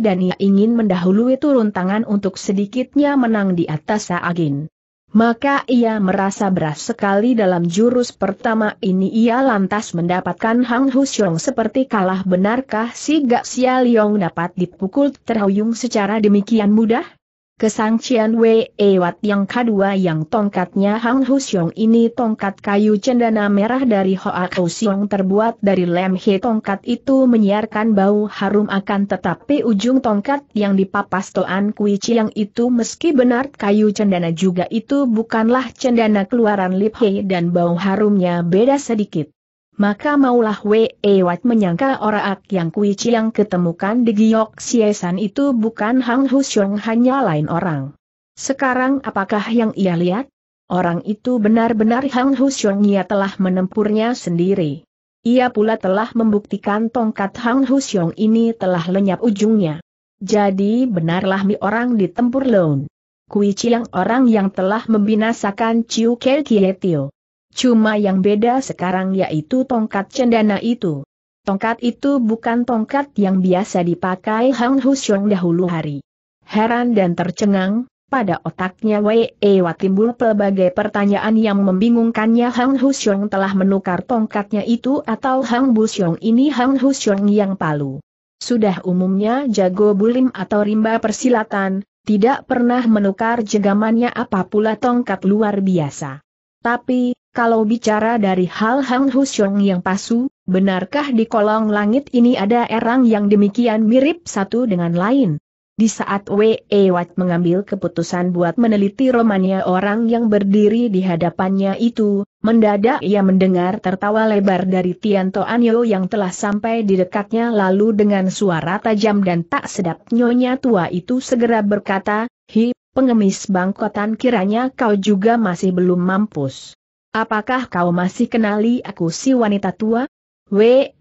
dan ia ingin mendahului turun tangan untuk sedikitnya menang di atas Saagin. Maka ia merasa beras sekali dalam jurus pertama ini ia lantas mendapatkan Hang Husyong seperti kalah benarkah si Gak Sia Leong dapat dipukul terhuyung secara demikian mudah? Kesangcian Wei Wat yang kedua yang tongkatnya Hang Husyong ini tongkat kayu cendana merah dari Hoa Husyong terbuat dari lem he tongkat itu menyiarkan bau harum akan tetapi ujung tongkat yang dipapas Toan Kui Chiang itu meski benar kayu cendana juga itu bukanlah cendana keluaran Lip He dan bau harumnya beda sedikit. Maka maulah Wei Wat menyangka orang yang Kui Chiang ketemukan di Giok Siesan itu bukan Hang Husyong hanya lain orang. Sekarang apakah yang ia lihat? Orang itu benar-benar Hang Husyong ia telah menempurnya sendiri. Ia pula telah membuktikan tongkat Hang Husyong ini telah lenyap ujungnya. Jadi benarlah mi orang ditempur Leun. Kui Chiang orang yang telah membinasakan Chiu Kei Kie Cuma yang beda sekarang yaitu tongkat cendana itu. Tongkat itu bukan tongkat yang biasa dipakai Hang Husyong dahulu hari. Heran dan tercengang, pada otaknya Wei Ewa timbul pelbagai pertanyaan yang membingungkannya Hang Husyong telah menukar tongkatnya itu atau Hang Busyong ini Hang Husyong yang palu. Sudah umumnya jago bulim atau rimba persilatan, tidak pernah menukar jegamannya apa pula tongkat luar biasa. Tapi, kalau bicara dari hal Hang Husyong yang pasu, benarkah di kolong langit ini ada erang yang demikian mirip satu dengan lain? Di saat Wei Wat mengambil keputusan buat meneliti romannya orang yang berdiri di hadapannya itu, mendadak ia mendengar tertawa lebar dari Tianto Anyo yang telah sampai di dekatnya lalu dengan suara tajam dan tak sedap nyonya tua itu segera berkata, Hi, pengemis bangkotan kiranya kau juga masih belum mampus. Apakah kau masih kenali aku si wanita tua? Wee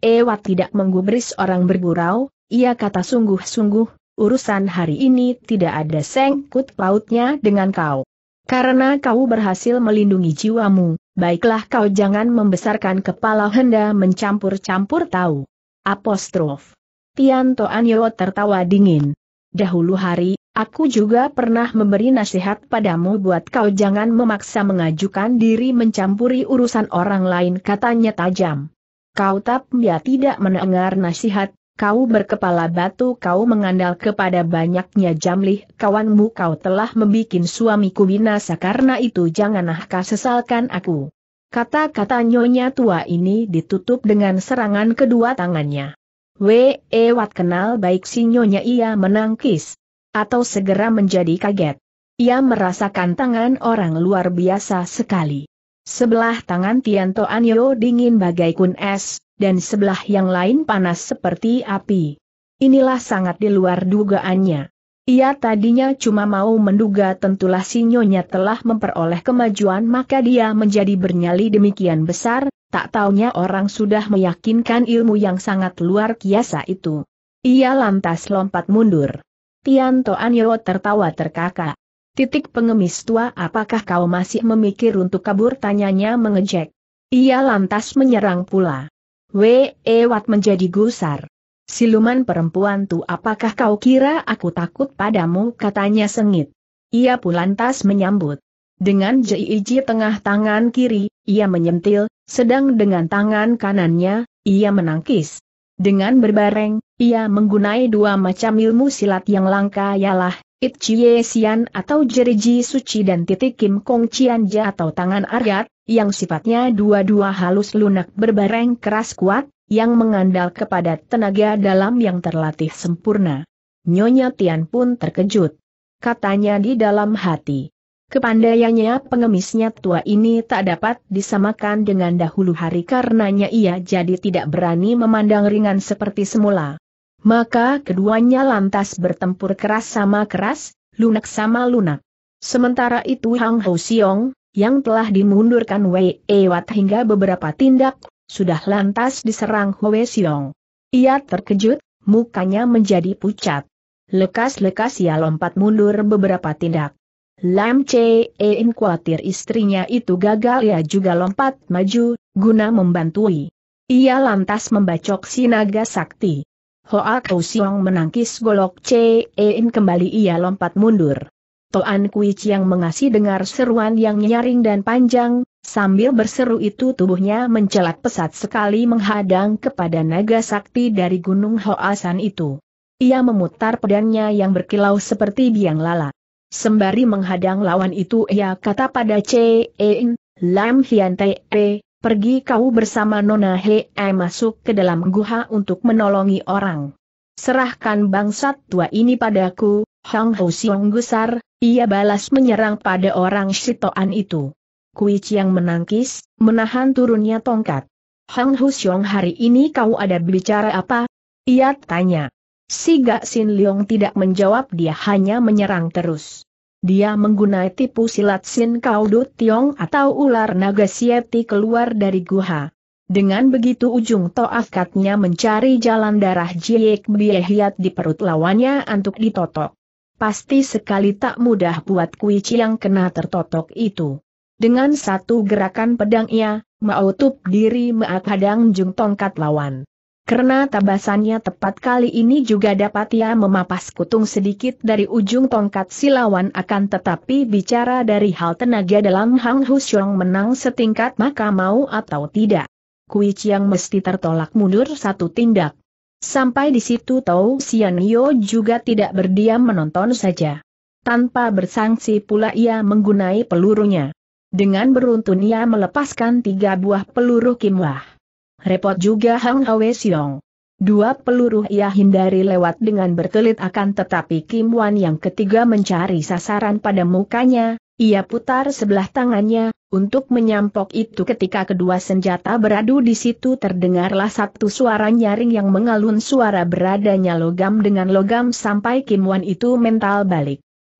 tidak menggubris orang bergurau, ia kata sungguh-sungguh, urusan hari ini tidak ada sengkut pautnya dengan kau. Karena kau berhasil melindungi jiwamu, baiklah kau jangan membesarkan kepala henda mencampur-campur tahu. Apostrof. Tianto Anyo tertawa dingin. Dahulu hari, Aku juga pernah memberi nasihat padamu buat kau jangan memaksa mengajukan diri mencampuri urusan orang lain katanya tajam. Kau tak ya tidak mendengar nasihat, kau berkepala batu kau mengandal kepada banyaknya jamlih kawanmu kau telah membuat suamiku binasa karena itu janganlah kau sesalkan aku. Kata-kata nyonya tua ini ditutup dengan serangan kedua tangannya. Wewat kenal baik si nyonya ia menangkis atau segera menjadi kaget. Ia merasakan tangan orang luar biasa sekali. Sebelah tangan Tianto Anyo dingin bagaikan es, dan sebelah yang lain panas seperti api. Inilah sangat di luar dugaannya. Ia tadinya cuma mau menduga tentulah sinyonya telah memperoleh kemajuan maka dia menjadi bernyali demikian besar, tak taunya orang sudah meyakinkan ilmu yang sangat luar biasa itu. Ia lantas lompat mundur. Tian Toan Yeo tertawa terkakak. Titik pengemis tua apakah kau masih memikir untuk kabur tanyanya mengejek. Ia lantas menyerang pula. We Ewat menjadi gusar. Siluman perempuan tu apakah kau kira aku takut padamu katanya sengit. Ia pun lantas menyambut. Dengan jiji tengah tangan kiri, ia menyentil, sedang dengan tangan kanannya, ia menangkis. Dengan berbareng, ia menggunai dua macam ilmu silat yang langka ialah It Chie Sian atau Jeriji Suci dan titik Kim Kong Chian Ja atau tangan Aryat, yang sifatnya dua-dua halus lunak berbareng keras kuat, yang mengandal kepada tenaga dalam yang terlatih sempurna. Nyonya Tian pun terkejut. Katanya di dalam hati, Kepandaiannya pengemisnya tua ini tak dapat disamakan dengan dahulu hari karenanya ia jadi tidak berani memandang ringan seperti semula. Maka keduanya lantas bertempur keras sama keras, lunak sama lunak. Sementara itu Hang Ho Siong, yang telah dimundurkan Wei Ewat hingga beberapa tindak, sudah lantas diserang Hwe Siong. Ia terkejut, mukanya menjadi pucat. Lekas-lekas ia lompat mundur beberapa tindak. Lam Che e In khawatir istrinya itu gagal ia juga lompat maju, guna membantui. Ia lantas membacok si naga sakti. Hoa Kau Siong menangkis golok Che e In kembali ia lompat mundur. Toan Kui Chiang mengasih dengar seruan yang nyaring dan panjang, sambil berseru itu tubuhnya mencelat pesat sekali menghadang kepada naga sakti dari gunung Hoa San itu. Ia memutar pedangnya yang berkilau seperti biang lala. Sembari menghadang lawan itu ia kata pada Cheng, Lam Hian Te, eh, pergi kau bersama Nona He eh, masuk ke dalam guha untuk menolongi orang. Serahkan bangsat tua ini padaku, Hang Ho Siong gusar, ia balas menyerang pada orang Shitoan itu. Kui Chiang menangkis, menahan turunnya tongkat. Hang Ho Siong hari ini kau ada bicara apa? Ia tanya. Si Gak Sin Leong tidak menjawab dia hanya menyerang terus. Dia menggunakan tipu silat Sin Kau Tiong atau ular naga sieti keluar dari guha. Dengan begitu ujung toaf mencari jalan darah Jiek Biehiat di perut lawannya untuk ditotok. Pasti sekali tak mudah buat Kui yang kena tertotok itu. Dengan satu gerakan pedang ia, mau tup diri Maak Hadang Jung tongkat lawan. Karena tabasannya tepat kali ini juga dapat ia memapas kutung sedikit dari ujung tongkat silawan akan tetapi bicara dari hal tenaga dalam Hang Husyong menang setingkat maka mau atau tidak. Kui Chiang mesti tertolak mundur satu tindak. Sampai di situ Tau Sian Yo juga tidak berdiam menonton saja. Tanpa bersangsi pula ia menggunai pelurunya. Dengan beruntun ia melepaskan tiga buah peluru kimwah. Repot juga Hang Hwe Siong. Dua peluru ia hindari lewat dengan berkelit akan tetapi Kim Wan yang ketiga mencari sasaran pada mukanya, ia putar sebelah tangannya, untuk menyampok itu ketika kedua senjata beradu di situ terdengarlah satu suara nyaring yang mengalun suara beradanya logam dengan logam sampai Kim Wan itu mental balik.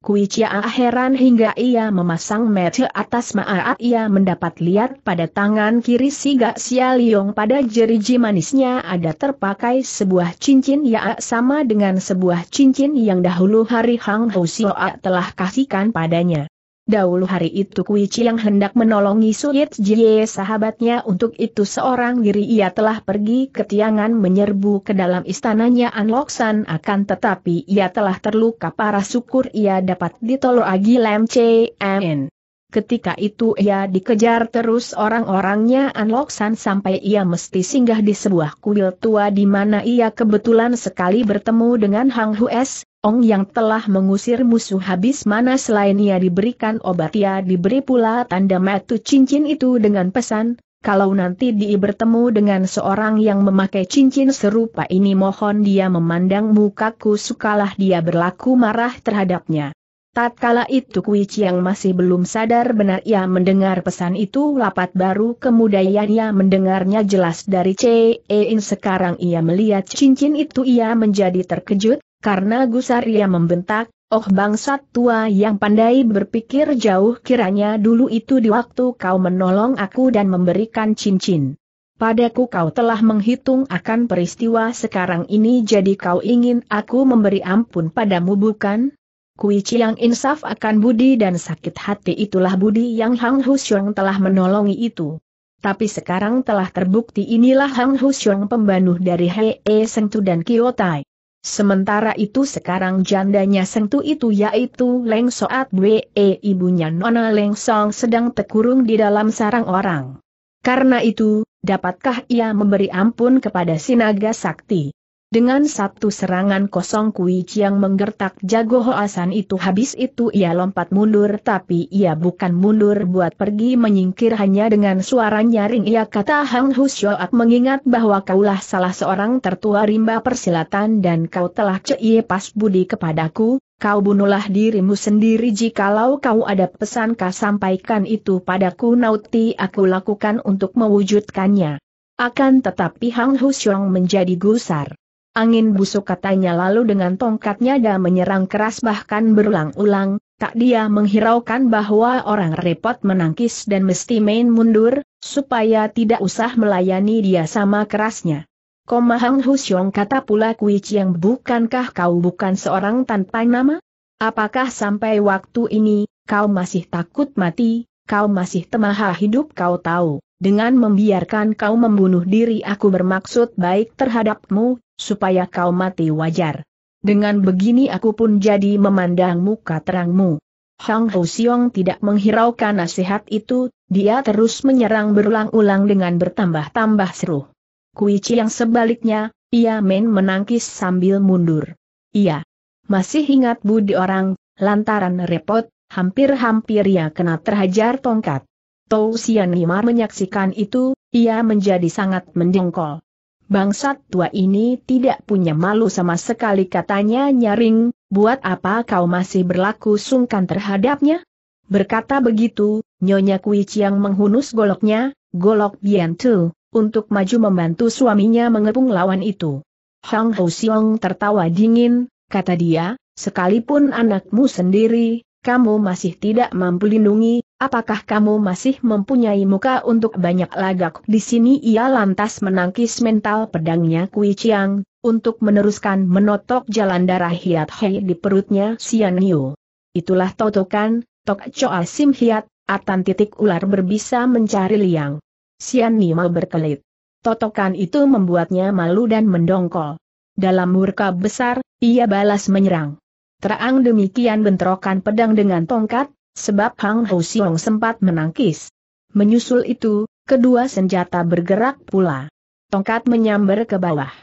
Kui Chia heran hingga ia memasang mata atas maat ia mendapat lihat pada tangan kiri si Gak Sia Liong pada jeriji manisnya ada terpakai sebuah cincin ya sama dengan sebuah cincin yang dahulu hari Hang Hou Sio telah kasihkan padanya. Dahulu hari itu Kui yang hendak menolongi Suyit Jie sahabatnya untuk itu seorang diri ia telah pergi ke Tiangan menyerbu ke dalam istananya An San akan tetapi ia telah terluka parah syukur ia dapat ditolong lagi Lam Chen. Ketika itu ia dikejar terus orang-orangnya Anloksan sampai ia mesti singgah di sebuah kuil tua di mana ia kebetulan sekali bertemu dengan Hang Hues, Ong yang telah mengusir musuh habis mana selain ia diberikan obat ia diberi pula tanda metu cincin itu dengan pesan, kalau nanti dia bertemu dengan seorang yang memakai cincin serupa ini mohon dia memandang mukaku sukalah dia berlaku marah terhadapnya. Tatkala itu Kui Chiang masih belum sadar benar ia mendengar pesan itu lapat baru kemudian ia mendengarnya jelas dari C. E. In sekarang ia melihat cincin itu ia menjadi terkejut, karena gusar ia membentak, oh bangsat tua yang pandai berpikir jauh kiranya dulu itu di waktu kau menolong aku dan memberikan cincin. Padaku kau telah menghitung akan peristiwa sekarang ini jadi kau ingin aku memberi ampun padamu bukan? Kui Chiang Insaf akan budi dan sakit hati itulah budi yang Hang Husyong telah menolongi itu. Tapi sekarang telah terbukti inilah Hang Husyong pembunuh dari Hei e Sengtu dan Tai. Sementara itu sekarang jandanya Sengtu itu yaitu Leng Soat Bwe e, ibunya Nona Leng Song sedang terkurung di dalam sarang orang. Karena itu, dapatkah ia memberi ampun kepada Sinaga Sakti? Dengan satu serangan kosong Kui Chiang menggertak jago Hoasan itu habis itu ia lompat mundur tapi ia bukan mundur buat pergi menyingkir hanya dengan suara nyaring ia kata Hang Hu mengingat bahwa kaulah salah seorang tertua rimba persilatan dan kau telah ceie pas budi kepadaku, kau bunuhlah dirimu sendiri jikalau kau ada pesan kau sampaikan itu padaku nauti aku lakukan untuk mewujudkannya. Akan tetapi Hang Hu menjadi gusar. Angin busuk katanya lalu dengan tongkatnya dia menyerang keras bahkan berulang-ulang, tak dia menghiraukan bahwa orang repot menangkis dan mesti main mundur, supaya tidak usah melayani dia sama kerasnya. Komahang Husyong kata pula Kui yang bukankah kau bukan seorang tanpa nama? Apakah sampai waktu ini, kau masih takut mati, kau masih temaha hidup kau tahu, dengan membiarkan kau membunuh diri aku bermaksud baik terhadapmu, supaya kau mati wajar. Dengan begini aku pun jadi memandang muka terangmu. Hang Ho Siong tidak menghiraukan nasihat itu, dia terus menyerang berulang-ulang dengan bertambah-tambah seru. kui Chi yang sebaliknya, ia men menangkis sambil mundur. Ia Masih ingat budi orang, lantaran repot, hampir-hampir ia kena terhajar tongkat. Tou Sian Himar menyaksikan itu, ia menjadi sangat mendengkol. Bangsat tua ini tidak punya malu sama sekali katanya nyaring, buat apa kau masih berlaku sungkan terhadapnya? Berkata begitu, Nyonya Kui Chiang menghunus goloknya, golok Biantu, untuk maju membantu suaminya mengepung lawan itu. Hang Hou tertawa dingin, kata dia, sekalipun anakmu sendiri, kamu masih tidak mampu lindungi, Apakah kamu masih mempunyai muka untuk banyak lagak? Di sini ia lantas menangkis mental pedangnya Kui Chiang, untuk meneruskan menotok jalan darah Hiat Hei di perutnya Sian Niu. Itulah totokan, Tok Choa Sim Hiat, Atan titik ular berbisa mencari liang. Sian Nima berkelit. Totokan itu membuatnya malu dan mendongkol. Dalam murka besar, ia balas menyerang. Terang demikian bentrokan pedang dengan tongkat, sebab Hang Ho Siong sempat menangkis. Menyusul itu, kedua senjata bergerak pula. Tongkat menyambar ke bawah.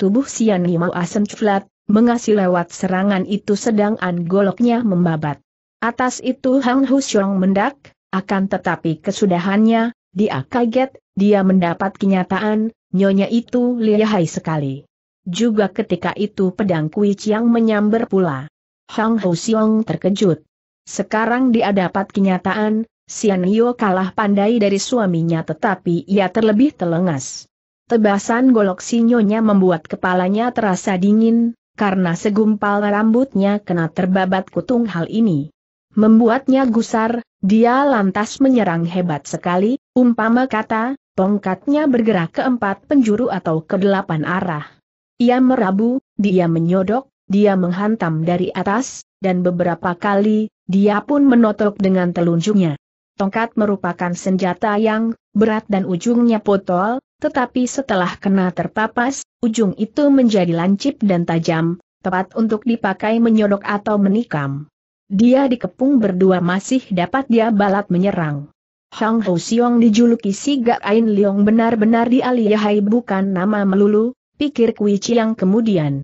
Tubuh Sian Himau Asen Cuflat, mengasih lewat serangan itu sedang goloknya membabat. Atas itu Hang Ho Siong mendak, akan tetapi kesudahannya, dia kaget, dia mendapat kenyataan, nyonya itu lihai sekali. Juga ketika itu pedang Kui Chiang menyambar pula. Hang Ho Siong terkejut. Sekarang dia dapat kenyataan, Sian Yo kalah pandai dari suaminya tetapi ia terlebih telengas. Tebasan golok sinyonya membuat kepalanya terasa dingin, karena segumpal rambutnya kena terbabat kutung hal ini. Membuatnya gusar, dia lantas menyerang hebat sekali, umpama kata, tongkatnya bergerak ke empat penjuru atau ke delapan arah. Ia merabu, dia menyodok, dia menghantam dari atas, dan beberapa kali, dia pun menotok dengan telunjuknya. Tongkat merupakan senjata yang berat dan ujungnya potol, tetapi setelah kena terpapas, ujung itu menjadi lancip dan tajam, tepat untuk dipakai menyodok atau menikam. Dia dikepung berdua masih dapat dia balat menyerang. Hang Ho Siong dijuluki si Gak Ain Leong benar-benar dialihai bukan nama melulu, pikir Kui Chiang kemudian.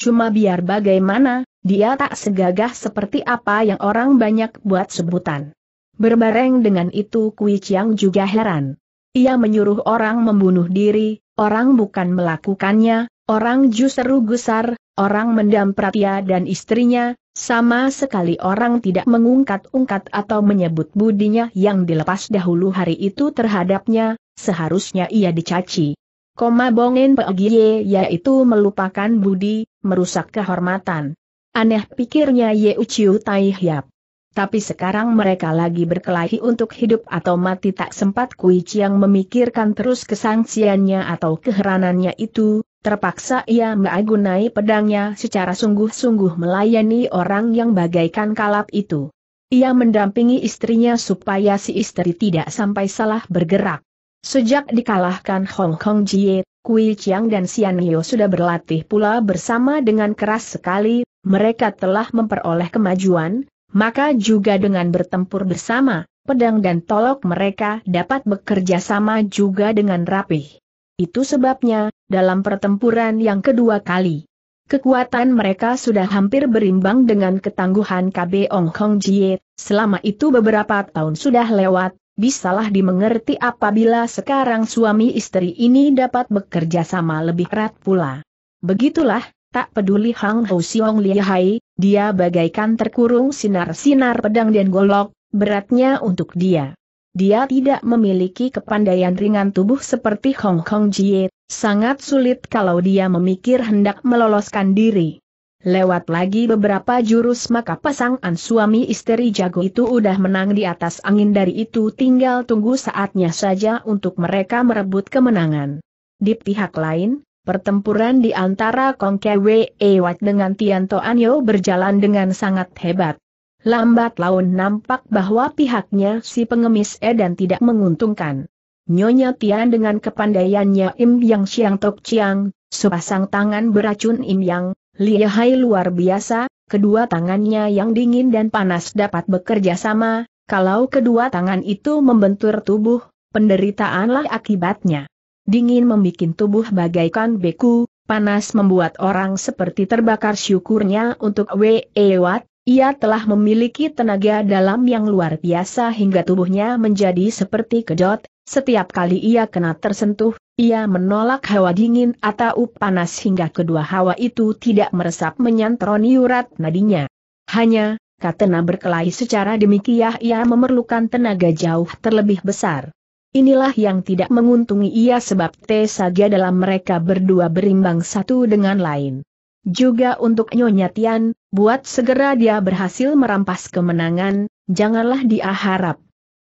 Cuma biar bagaimana, dia tak segagah seperti apa yang orang banyak buat sebutan. Berbareng dengan itu Kui Chiang juga heran. Ia menyuruh orang membunuh diri, orang bukan melakukannya, orang justru gusar, orang mendam Pratia dan istrinya, sama sekali orang tidak mengungkat-ungkat atau menyebut budinya yang dilepas dahulu hari itu terhadapnya, seharusnya ia dicaci. Koma bongen pegiye yaitu melupakan budi, merusak kehormatan. Aneh pikirnya Ye Uchiu Tai Hiap. Tapi sekarang mereka lagi berkelahi untuk hidup atau mati tak sempat Kui Chiang memikirkan terus kesangsiannya atau keheranannya itu, terpaksa ia mengagunai pedangnya secara sungguh-sungguh melayani orang yang bagaikan kalap itu. Ia mendampingi istrinya supaya si istri tidak sampai salah bergerak. Sejak dikalahkan Hong Kong Jie, Kui Chiang dan Yo sudah berlatih pula bersama dengan keras sekali, mereka telah memperoleh kemajuan, maka juga dengan bertempur bersama, pedang dan tolok mereka dapat bekerja sama juga dengan rapih. Itu sebabnya, dalam pertempuran yang kedua kali, kekuatan mereka sudah hampir berimbang dengan ketangguhan KB Ong Kong Jie, selama itu beberapa tahun sudah lewat, Bisalah dimengerti apabila sekarang suami istri ini dapat bekerja sama lebih erat pula. Begitulah, tak peduli Hang Hou Siong Hai, dia bagaikan terkurung sinar-sinar pedang dan golok, beratnya untuk dia. Dia tidak memiliki kepandaian ringan tubuh seperti Hong Kong Jie, sangat sulit kalau dia memikir hendak meloloskan diri. Lewat lagi beberapa jurus maka pasangan suami istri jago itu udah menang di atas angin dari itu tinggal tunggu saatnya saja untuk mereka merebut kemenangan. Di pihak lain, pertempuran di antara Kong Kwe Wat dengan Tianto Anyo berjalan dengan sangat hebat. Lambat laun nampak bahwa pihaknya si pengemis E dan tidak menguntungkan. Nyonya Tian dengan kepandaiannya Im Yang siang Tok Chiang, sepasang tangan beracun Im Yang, Liahai luar biasa, kedua tangannya yang dingin dan panas dapat bekerja sama, kalau kedua tangan itu membentur tubuh, penderitaanlah akibatnya. Dingin membuat tubuh bagaikan beku, panas membuat orang seperti terbakar syukurnya untuk Wewat, ia telah memiliki tenaga dalam yang luar biasa hingga tubuhnya menjadi seperti kejot. Setiap kali ia kena tersentuh, ia menolak hawa dingin atau panas hingga kedua hawa itu tidak meresap menyantroni urat nadinya. Hanya, Katena berkelahi secara demikian ia memerlukan tenaga jauh terlebih besar. Inilah yang tidak menguntungi ia sebab Tesaga dalam mereka berdua berimbang satu dengan lain. Juga untuk Nyonya Tian, buat segera dia berhasil merampas kemenangan, janganlah dia harap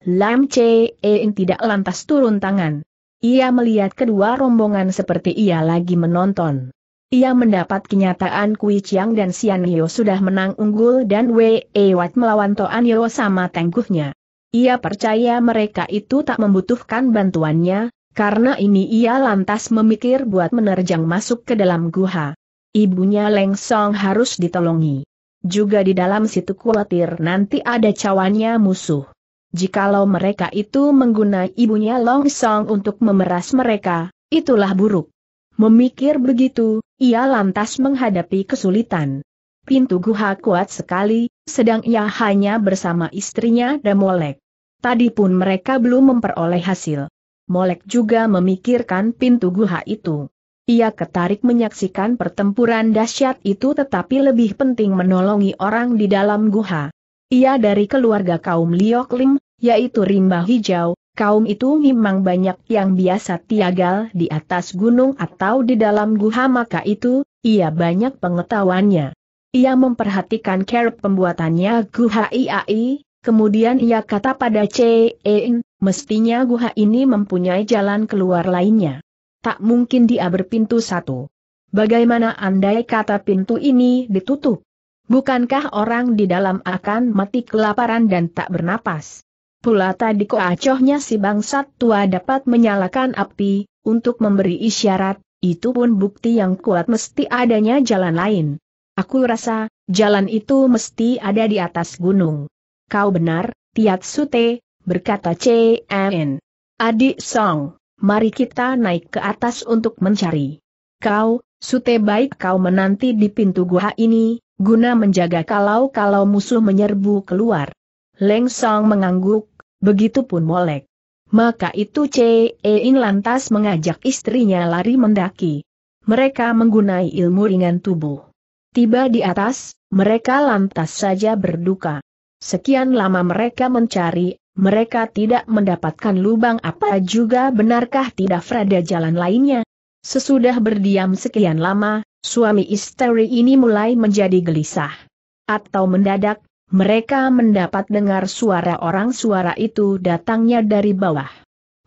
Lam Che En tidak lantas turun tangan. Ia melihat kedua rombongan seperti ia lagi menonton. Ia mendapat kenyataan Kui Chiang dan Sian Yeo sudah menang unggul dan Wei Wat melawan Toan Yeo sama tangguhnya. Ia percaya mereka itu tak membutuhkan bantuannya, karena ini ia lantas memikir buat menerjang masuk ke dalam guha. Ibunya Leng Song harus ditolongi. Juga di dalam situ khawatir nanti ada cawannya musuh. Jikalau mereka itu menggunai ibunya Long Song untuk memeras mereka, itulah buruk. Memikir begitu, ia lantas menghadapi kesulitan. Pintu guha kuat sekali, sedang ia hanya bersama istrinya dan Molek. Tadi pun mereka belum memperoleh hasil. Molek juga memikirkan pintu guha itu. Ia ketarik menyaksikan pertempuran dahsyat itu tetapi lebih penting menolongi orang di dalam guha. Ia dari keluarga kaum Liok Lim, yaitu rimba hijau, kaum itu memang banyak yang biasa tiagal di atas gunung atau di dalam guha maka itu, ia banyak pengetahuannya. Ia memperhatikan care pembuatannya guha IAI, kemudian ia kata pada CEN, mestinya guha ini mempunyai jalan keluar lainnya. Tak mungkin dia berpintu satu. Bagaimana andai kata pintu ini ditutup? Bukankah orang di dalam akan mati kelaparan dan tak bernapas? Pula tadi koacohnya si bangsat tua dapat menyalakan api, untuk memberi isyarat, itu pun bukti yang kuat mesti adanya jalan lain. Aku rasa, jalan itu mesti ada di atas gunung. Kau benar, Tiat Sute, berkata CMN. Adik Song, mari kita naik ke atas untuk mencari. Kau, Sute baik kau menanti di pintu gua ini, guna menjaga kalau-kalau musuh menyerbu keluar. Leng Song mengangguk, begitu pun molek. Maka itu C. E. In lantas mengajak istrinya lari mendaki. Mereka menggunai ilmu ringan tubuh. Tiba di atas, mereka lantas saja berduka. Sekian lama mereka mencari, mereka tidak mendapatkan lubang apa juga benarkah tidak Freda jalan lainnya. Sesudah berdiam sekian lama, suami istri ini mulai menjadi gelisah. Atau mendadak, mereka mendapat dengar suara orang suara itu datangnya dari bawah.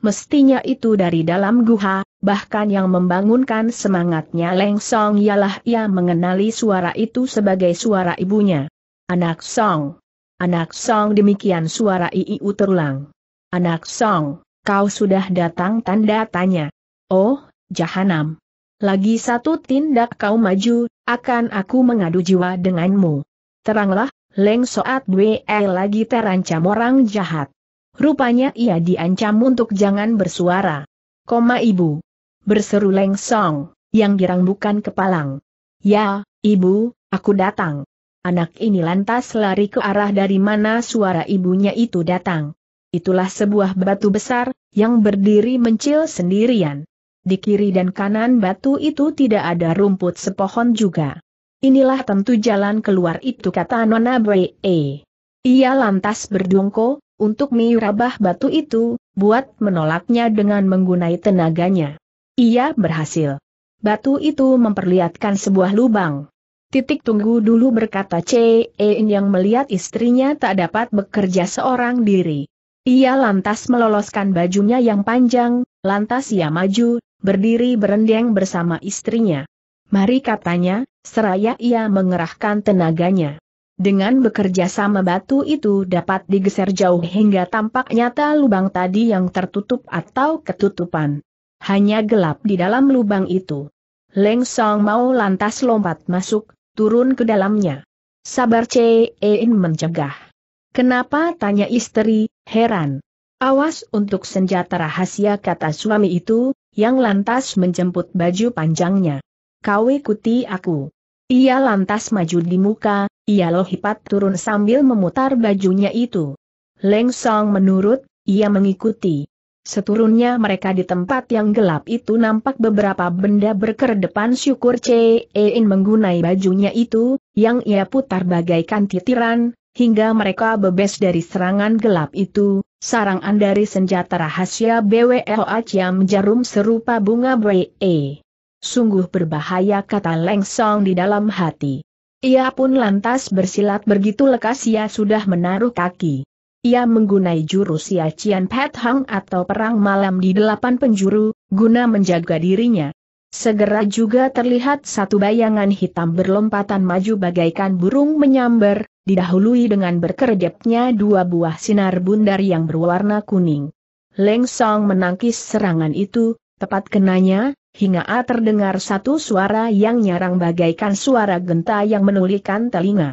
Mestinya itu dari dalam guha, bahkan yang membangunkan semangatnya Leng Song ialah ia mengenali suara itu sebagai suara ibunya. Anak Song. Anak Song demikian suara Iiu terulang. Anak Song, kau sudah datang tanda tanya. Oh, jahanam. Lagi satu tindak kau maju, akan aku mengadu jiwa denganmu. Teranglah, Leng Soat Dwe e lagi terancam orang jahat. Rupanya ia diancam untuk jangan bersuara. Koma ibu. Berseru Leng Song, yang girang bukan kepalang. Ya, ibu, aku datang. Anak ini lantas lari ke arah dari mana suara ibunya itu datang. Itulah sebuah batu besar, yang berdiri mencil sendirian di kiri dan kanan batu itu tidak ada rumput sepohon juga. Inilah tentu jalan keluar itu kata Nona Bwe. E. Ia lantas berdungko untuk mirabah batu itu, buat menolaknya dengan menggunai tenaganya. Ia berhasil. Batu itu memperlihatkan sebuah lubang. Titik tunggu dulu berkata C.E. yang melihat istrinya tak dapat bekerja seorang diri. Ia lantas meloloskan bajunya yang panjang, lantas ia maju, berdiri berendeng bersama istrinya. Mari katanya, seraya ia mengerahkan tenaganya. Dengan bekerja sama batu itu dapat digeser jauh hingga tampak nyata lubang tadi yang tertutup atau ketutupan. Hanya gelap di dalam lubang itu. Leng Song mau lantas lompat masuk, turun ke dalamnya. Sabar Ein mencegah. Kenapa tanya istri, heran. Awas untuk senjata rahasia kata suami itu, yang lantas menjemput baju panjangnya. Kau ikuti aku. Ia lantas maju di muka, ia lohipat turun sambil memutar bajunya itu. Lengsong menurut, ia mengikuti. Seturunnya mereka di tempat yang gelap itu nampak beberapa benda berkerdepan syukur c. In e. menggunai bajunya itu, yang ia putar bagaikan titiran, hingga mereka bebas dari serangan gelap itu, sarang andari senjata rahasia yang jarum serupa bunga BE. Sungguh berbahaya kata Leng Song di dalam hati. Ia pun lantas bersilat begitu lekas ia sudah menaruh kaki. Ia menggunai jurus Ya Cian Pet Hang atau Perang Malam di delapan penjuru, guna menjaga dirinya. Segera juga terlihat satu bayangan hitam berlompatan maju bagaikan burung menyambar, didahului dengan berkerjepnya dua buah sinar bundar yang berwarna kuning. Leng Song menangkis serangan itu, tepat kenanya, hingga A terdengar satu suara yang nyarang bagaikan suara genta yang menulikan telinga.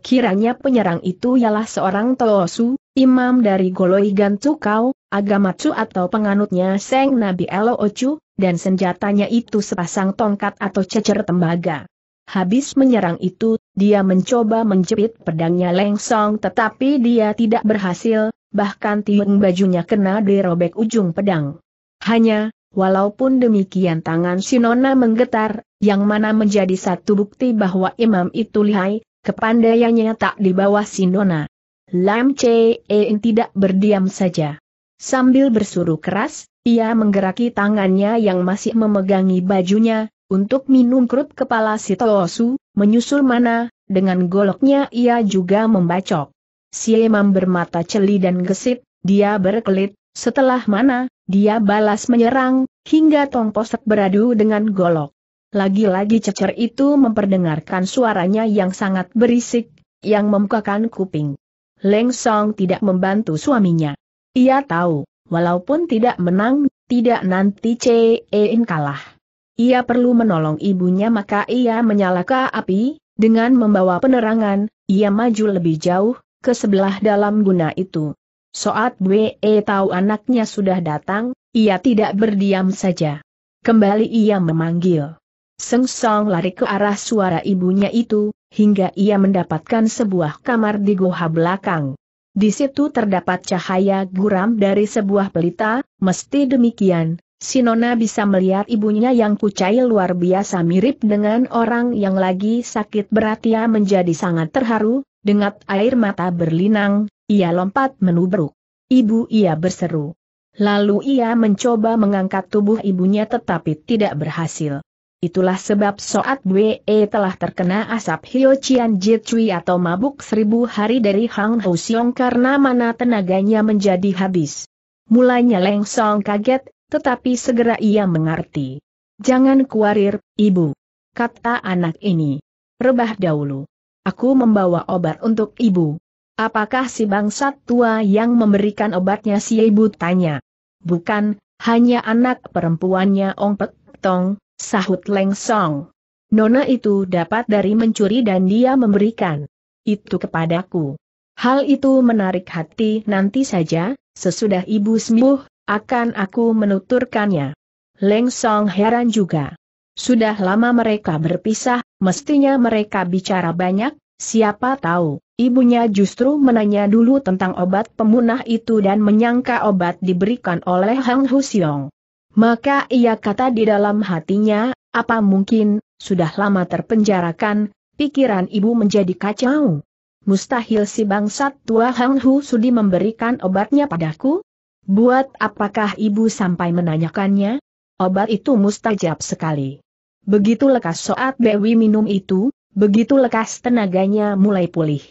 Kiranya penyerang itu ialah seorang Toosu, imam dari Goloi Gantu Kau, agama Chu atau penganutnya Seng Nabi Elo Ochu, dan senjatanya itu sepasang tongkat atau cecer tembaga. Habis menyerang itu, dia mencoba menjepit pedangnya lengsong tetapi dia tidak berhasil, bahkan tiung bajunya kena dirobek ujung pedang. Hanya, walaupun demikian tangan Sinona menggetar, yang mana menjadi satu bukti bahwa imam itu lihai, kepandaiannya tak di bawah Sinona. Lam Chee tidak berdiam saja. Sambil bersuruh keras, ia menggeraki tangannya yang masih memegangi bajunya, untuk minum kerut kepala si Toosu, menyusul mana, dengan goloknya ia juga membacok. Si Imam bermata celi dan gesit, dia berkelit, setelah mana, dia balas menyerang, hingga tong posek beradu dengan golok. Lagi-lagi cecer itu memperdengarkan suaranya yang sangat berisik, yang memukakan kuping. Leng Song tidak membantu suaminya. Ia tahu, walaupun tidak menang, tidak nanti C.E.N. kalah ia perlu menolong ibunya maka ia menyalakan api, dengan membawa penerangan, ia maju lebih jauh, ke sebelah dalam guna itu. Soat Bwe tahu anaknya sudah datang, ia tidak berdiam saja. Kembali ia memanggil. Seng Song lari ke arah suara ibunya itu, hingga ia mendapatkan sebuah kamar di goha belakang. Di situ terdapat cahaya guram dari sebuah pelita, mesti demikian, Sinona bisa melihat ibunya yang kucai luar biasa mirip dengan orang yang lagi sakit berat ia menjadi sangat terharu, dengan air mata berlinang, ia lompat menubruk. Ibu ia berseru. Lalu ia mencoba mengangkat tubuh ibunya tetapi tidak berhasil. Itulah sebab saat Bwe telah terkena asap Hio Chian Jitui atau mabuk seribu hari dari Hang Hou Siong karena mana tenaganya menjadi habis. Mulanya Leng Song kaget tetapi segera ia mengerti. Jangan kuarir, ibu. Kata anak ini. Rebah dahulu. Aku membawa obat untuk ibu. Apakah si bangsat tua yang memberikan obatnya si ibu tanya? Bukan, hanya anak perempuannya Ong Pek Tong, sahut Leng Song. Nona itu dapat dari mencuri dan dia memberikan itu kepadaku. Hal itu menarik hati nanti saja, sesudah ibu sembuh, akan aku menuturkannya. Leng Song heran juga. Sudah lama mereka berpisah, mestinya mereka bicara banyak, siapa tahu, ibunya justru menanya dulu tentang obat pemunah itu dan menyangka obat diberikan oleh Hang Husiong. Maka ia kata di dalam hatinya, apa mungkin, sudah lama terpenjarakan, pikiran ibu menjadi kacau. Mustahil si bangsat tua Hang Hu sudi memberikan obatnya padaku? Buat apakah ibu sampai menanyakannya? Obat itu mustajab sekali. Begitu lekas soat Dewi minum itu, begitu lekas tenaganya mulai pulih.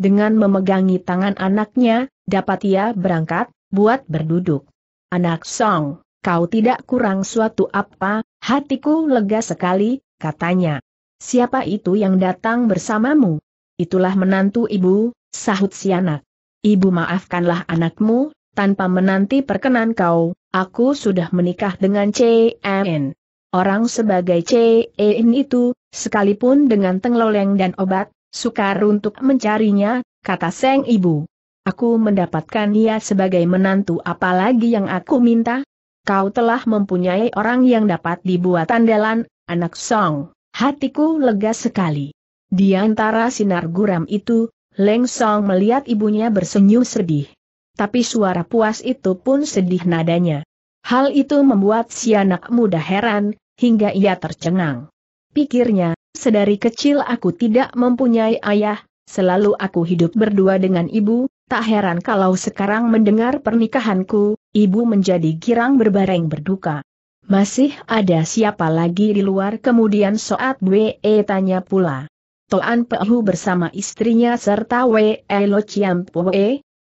Dengan memegangi tangan anaknya, dapat ia berangkat, buat berduduk. Anak Song, kau tidak kurang suatu apa, hatiku lega sekali, katanya. Siapa itu yang datang bersamamu? Itulah menantu ibu, sahut si anak. Ibu maafkanlah anakmu, tanpa menanti perkenan kau, aku sudah menikah dengan Cen. Orang sebagai CEN itu, sekalipun dengan tengloleng dan obat, sukar untuk mencarinya, kata Seng Ibu. Aku mendapatkan dia sebagai menantu apalagi yang aku minta. Kau telah mempunyai orang yang dapat dibuat andalan, anak Song. Hatiku lega sekali. Di antara sinar guram itu, Leng Song melihat ibunya bersenyum sedih tapi suara puas itu pun sedih nadanya. Hal itu membuat si anak muda heran, hingga ia tercengang. Pikirnya, sedari kecil aku tidak mempunyai ayah, selalu aku hidup berdua dengan ibu, tak heran kalau sekarang mendengar pernikahanku, ibu menjadi girang berbareng berduka. Masih ada siapa lagi di luar kemudian Soat Wee tanya pula. Toan Pehu bersama istrinya serta Wee Lo Chiam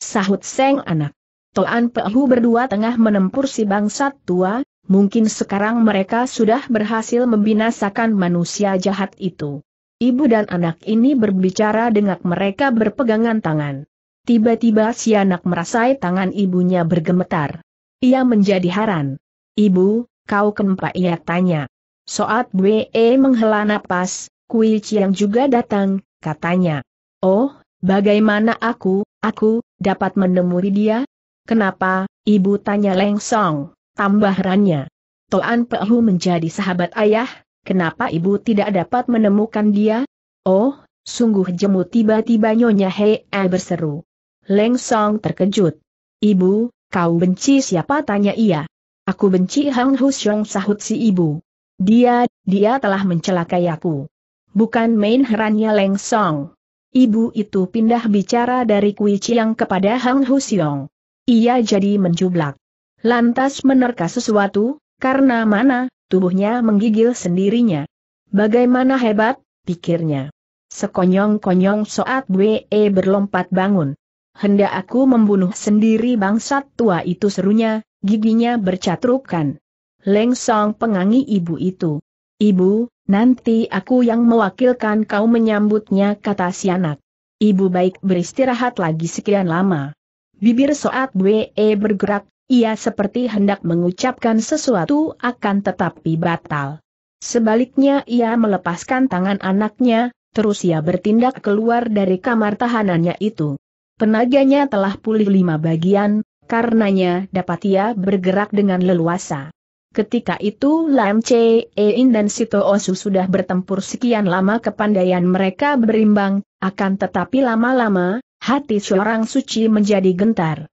Sahut Seng anak. Toan Pehu berdua tengah menempur si bangsat tua, mungkin sekarang mereka sudah berhasil membinasakan manusia jahat itu. Ibu dan anak ini berbicara dengan mereka berpegangan tangan. Tiba-tiba si anak merasai tangan ibunya bergemetar. Ia menjadi haran. Ibu, kau kenapa ia tanya. Soat Bwe menghela napas, Kui Chiang juga datang, katanya. Oh, bagaimana aku, Aku, dapat menemui dia? Kenapa, ibu tanya Leng Song, tambah rannya. Toan Pehu menjadi sahabat ayah, kenapa ibu tidak dapat menemukan dia? Oh, sungguh jemu tiba-tiba Nyonya Hei -e berseru. Leng Song terkejut. Ibu, kau benci siapa tanya ia. Aku benci Hang Husyong sahut si ibu. Dia, dia telah mencelakai aku. Bukan main herannya Leng Song. Ibu itu pindah bicara dari Kui Chiang kepada Hang Husiong. Ia jadi menjublak. Lantas menerka sesuatu, karena mana, tubuhnya menggigil sendirinya. Bagaimana hebat, pikirnya. Sekonyong-konyong Soat Bwe berlompat bangun. Hendak aku membunuh sendiri bangsat tua itu serunya, giginya bercatrukan. Leng pengangi ibu itu. Ibu, Nanti aku yang mewakilkan kau menyambutnya kata si anak. Ibu baik beristirahat lagi sekian lama. Bibir soat BE bergerak, ia seperti hendak mengucapkan sesuatu akan tetapi batal. Sebaliknya ia melepaskan tangan anaknya, terus ia bertindak keluar dari kamar tahanannya itu. Tenaganya telah pulih lima bagian, karenanya dapat ia bergerak dengan leluasa. Ketika itu Lam Che In dan Sito Osu sudah bertempur sekian lama kepandaian mereka berimbang, akan tetapi lama-lama, hati seorang suci menjadi gentar.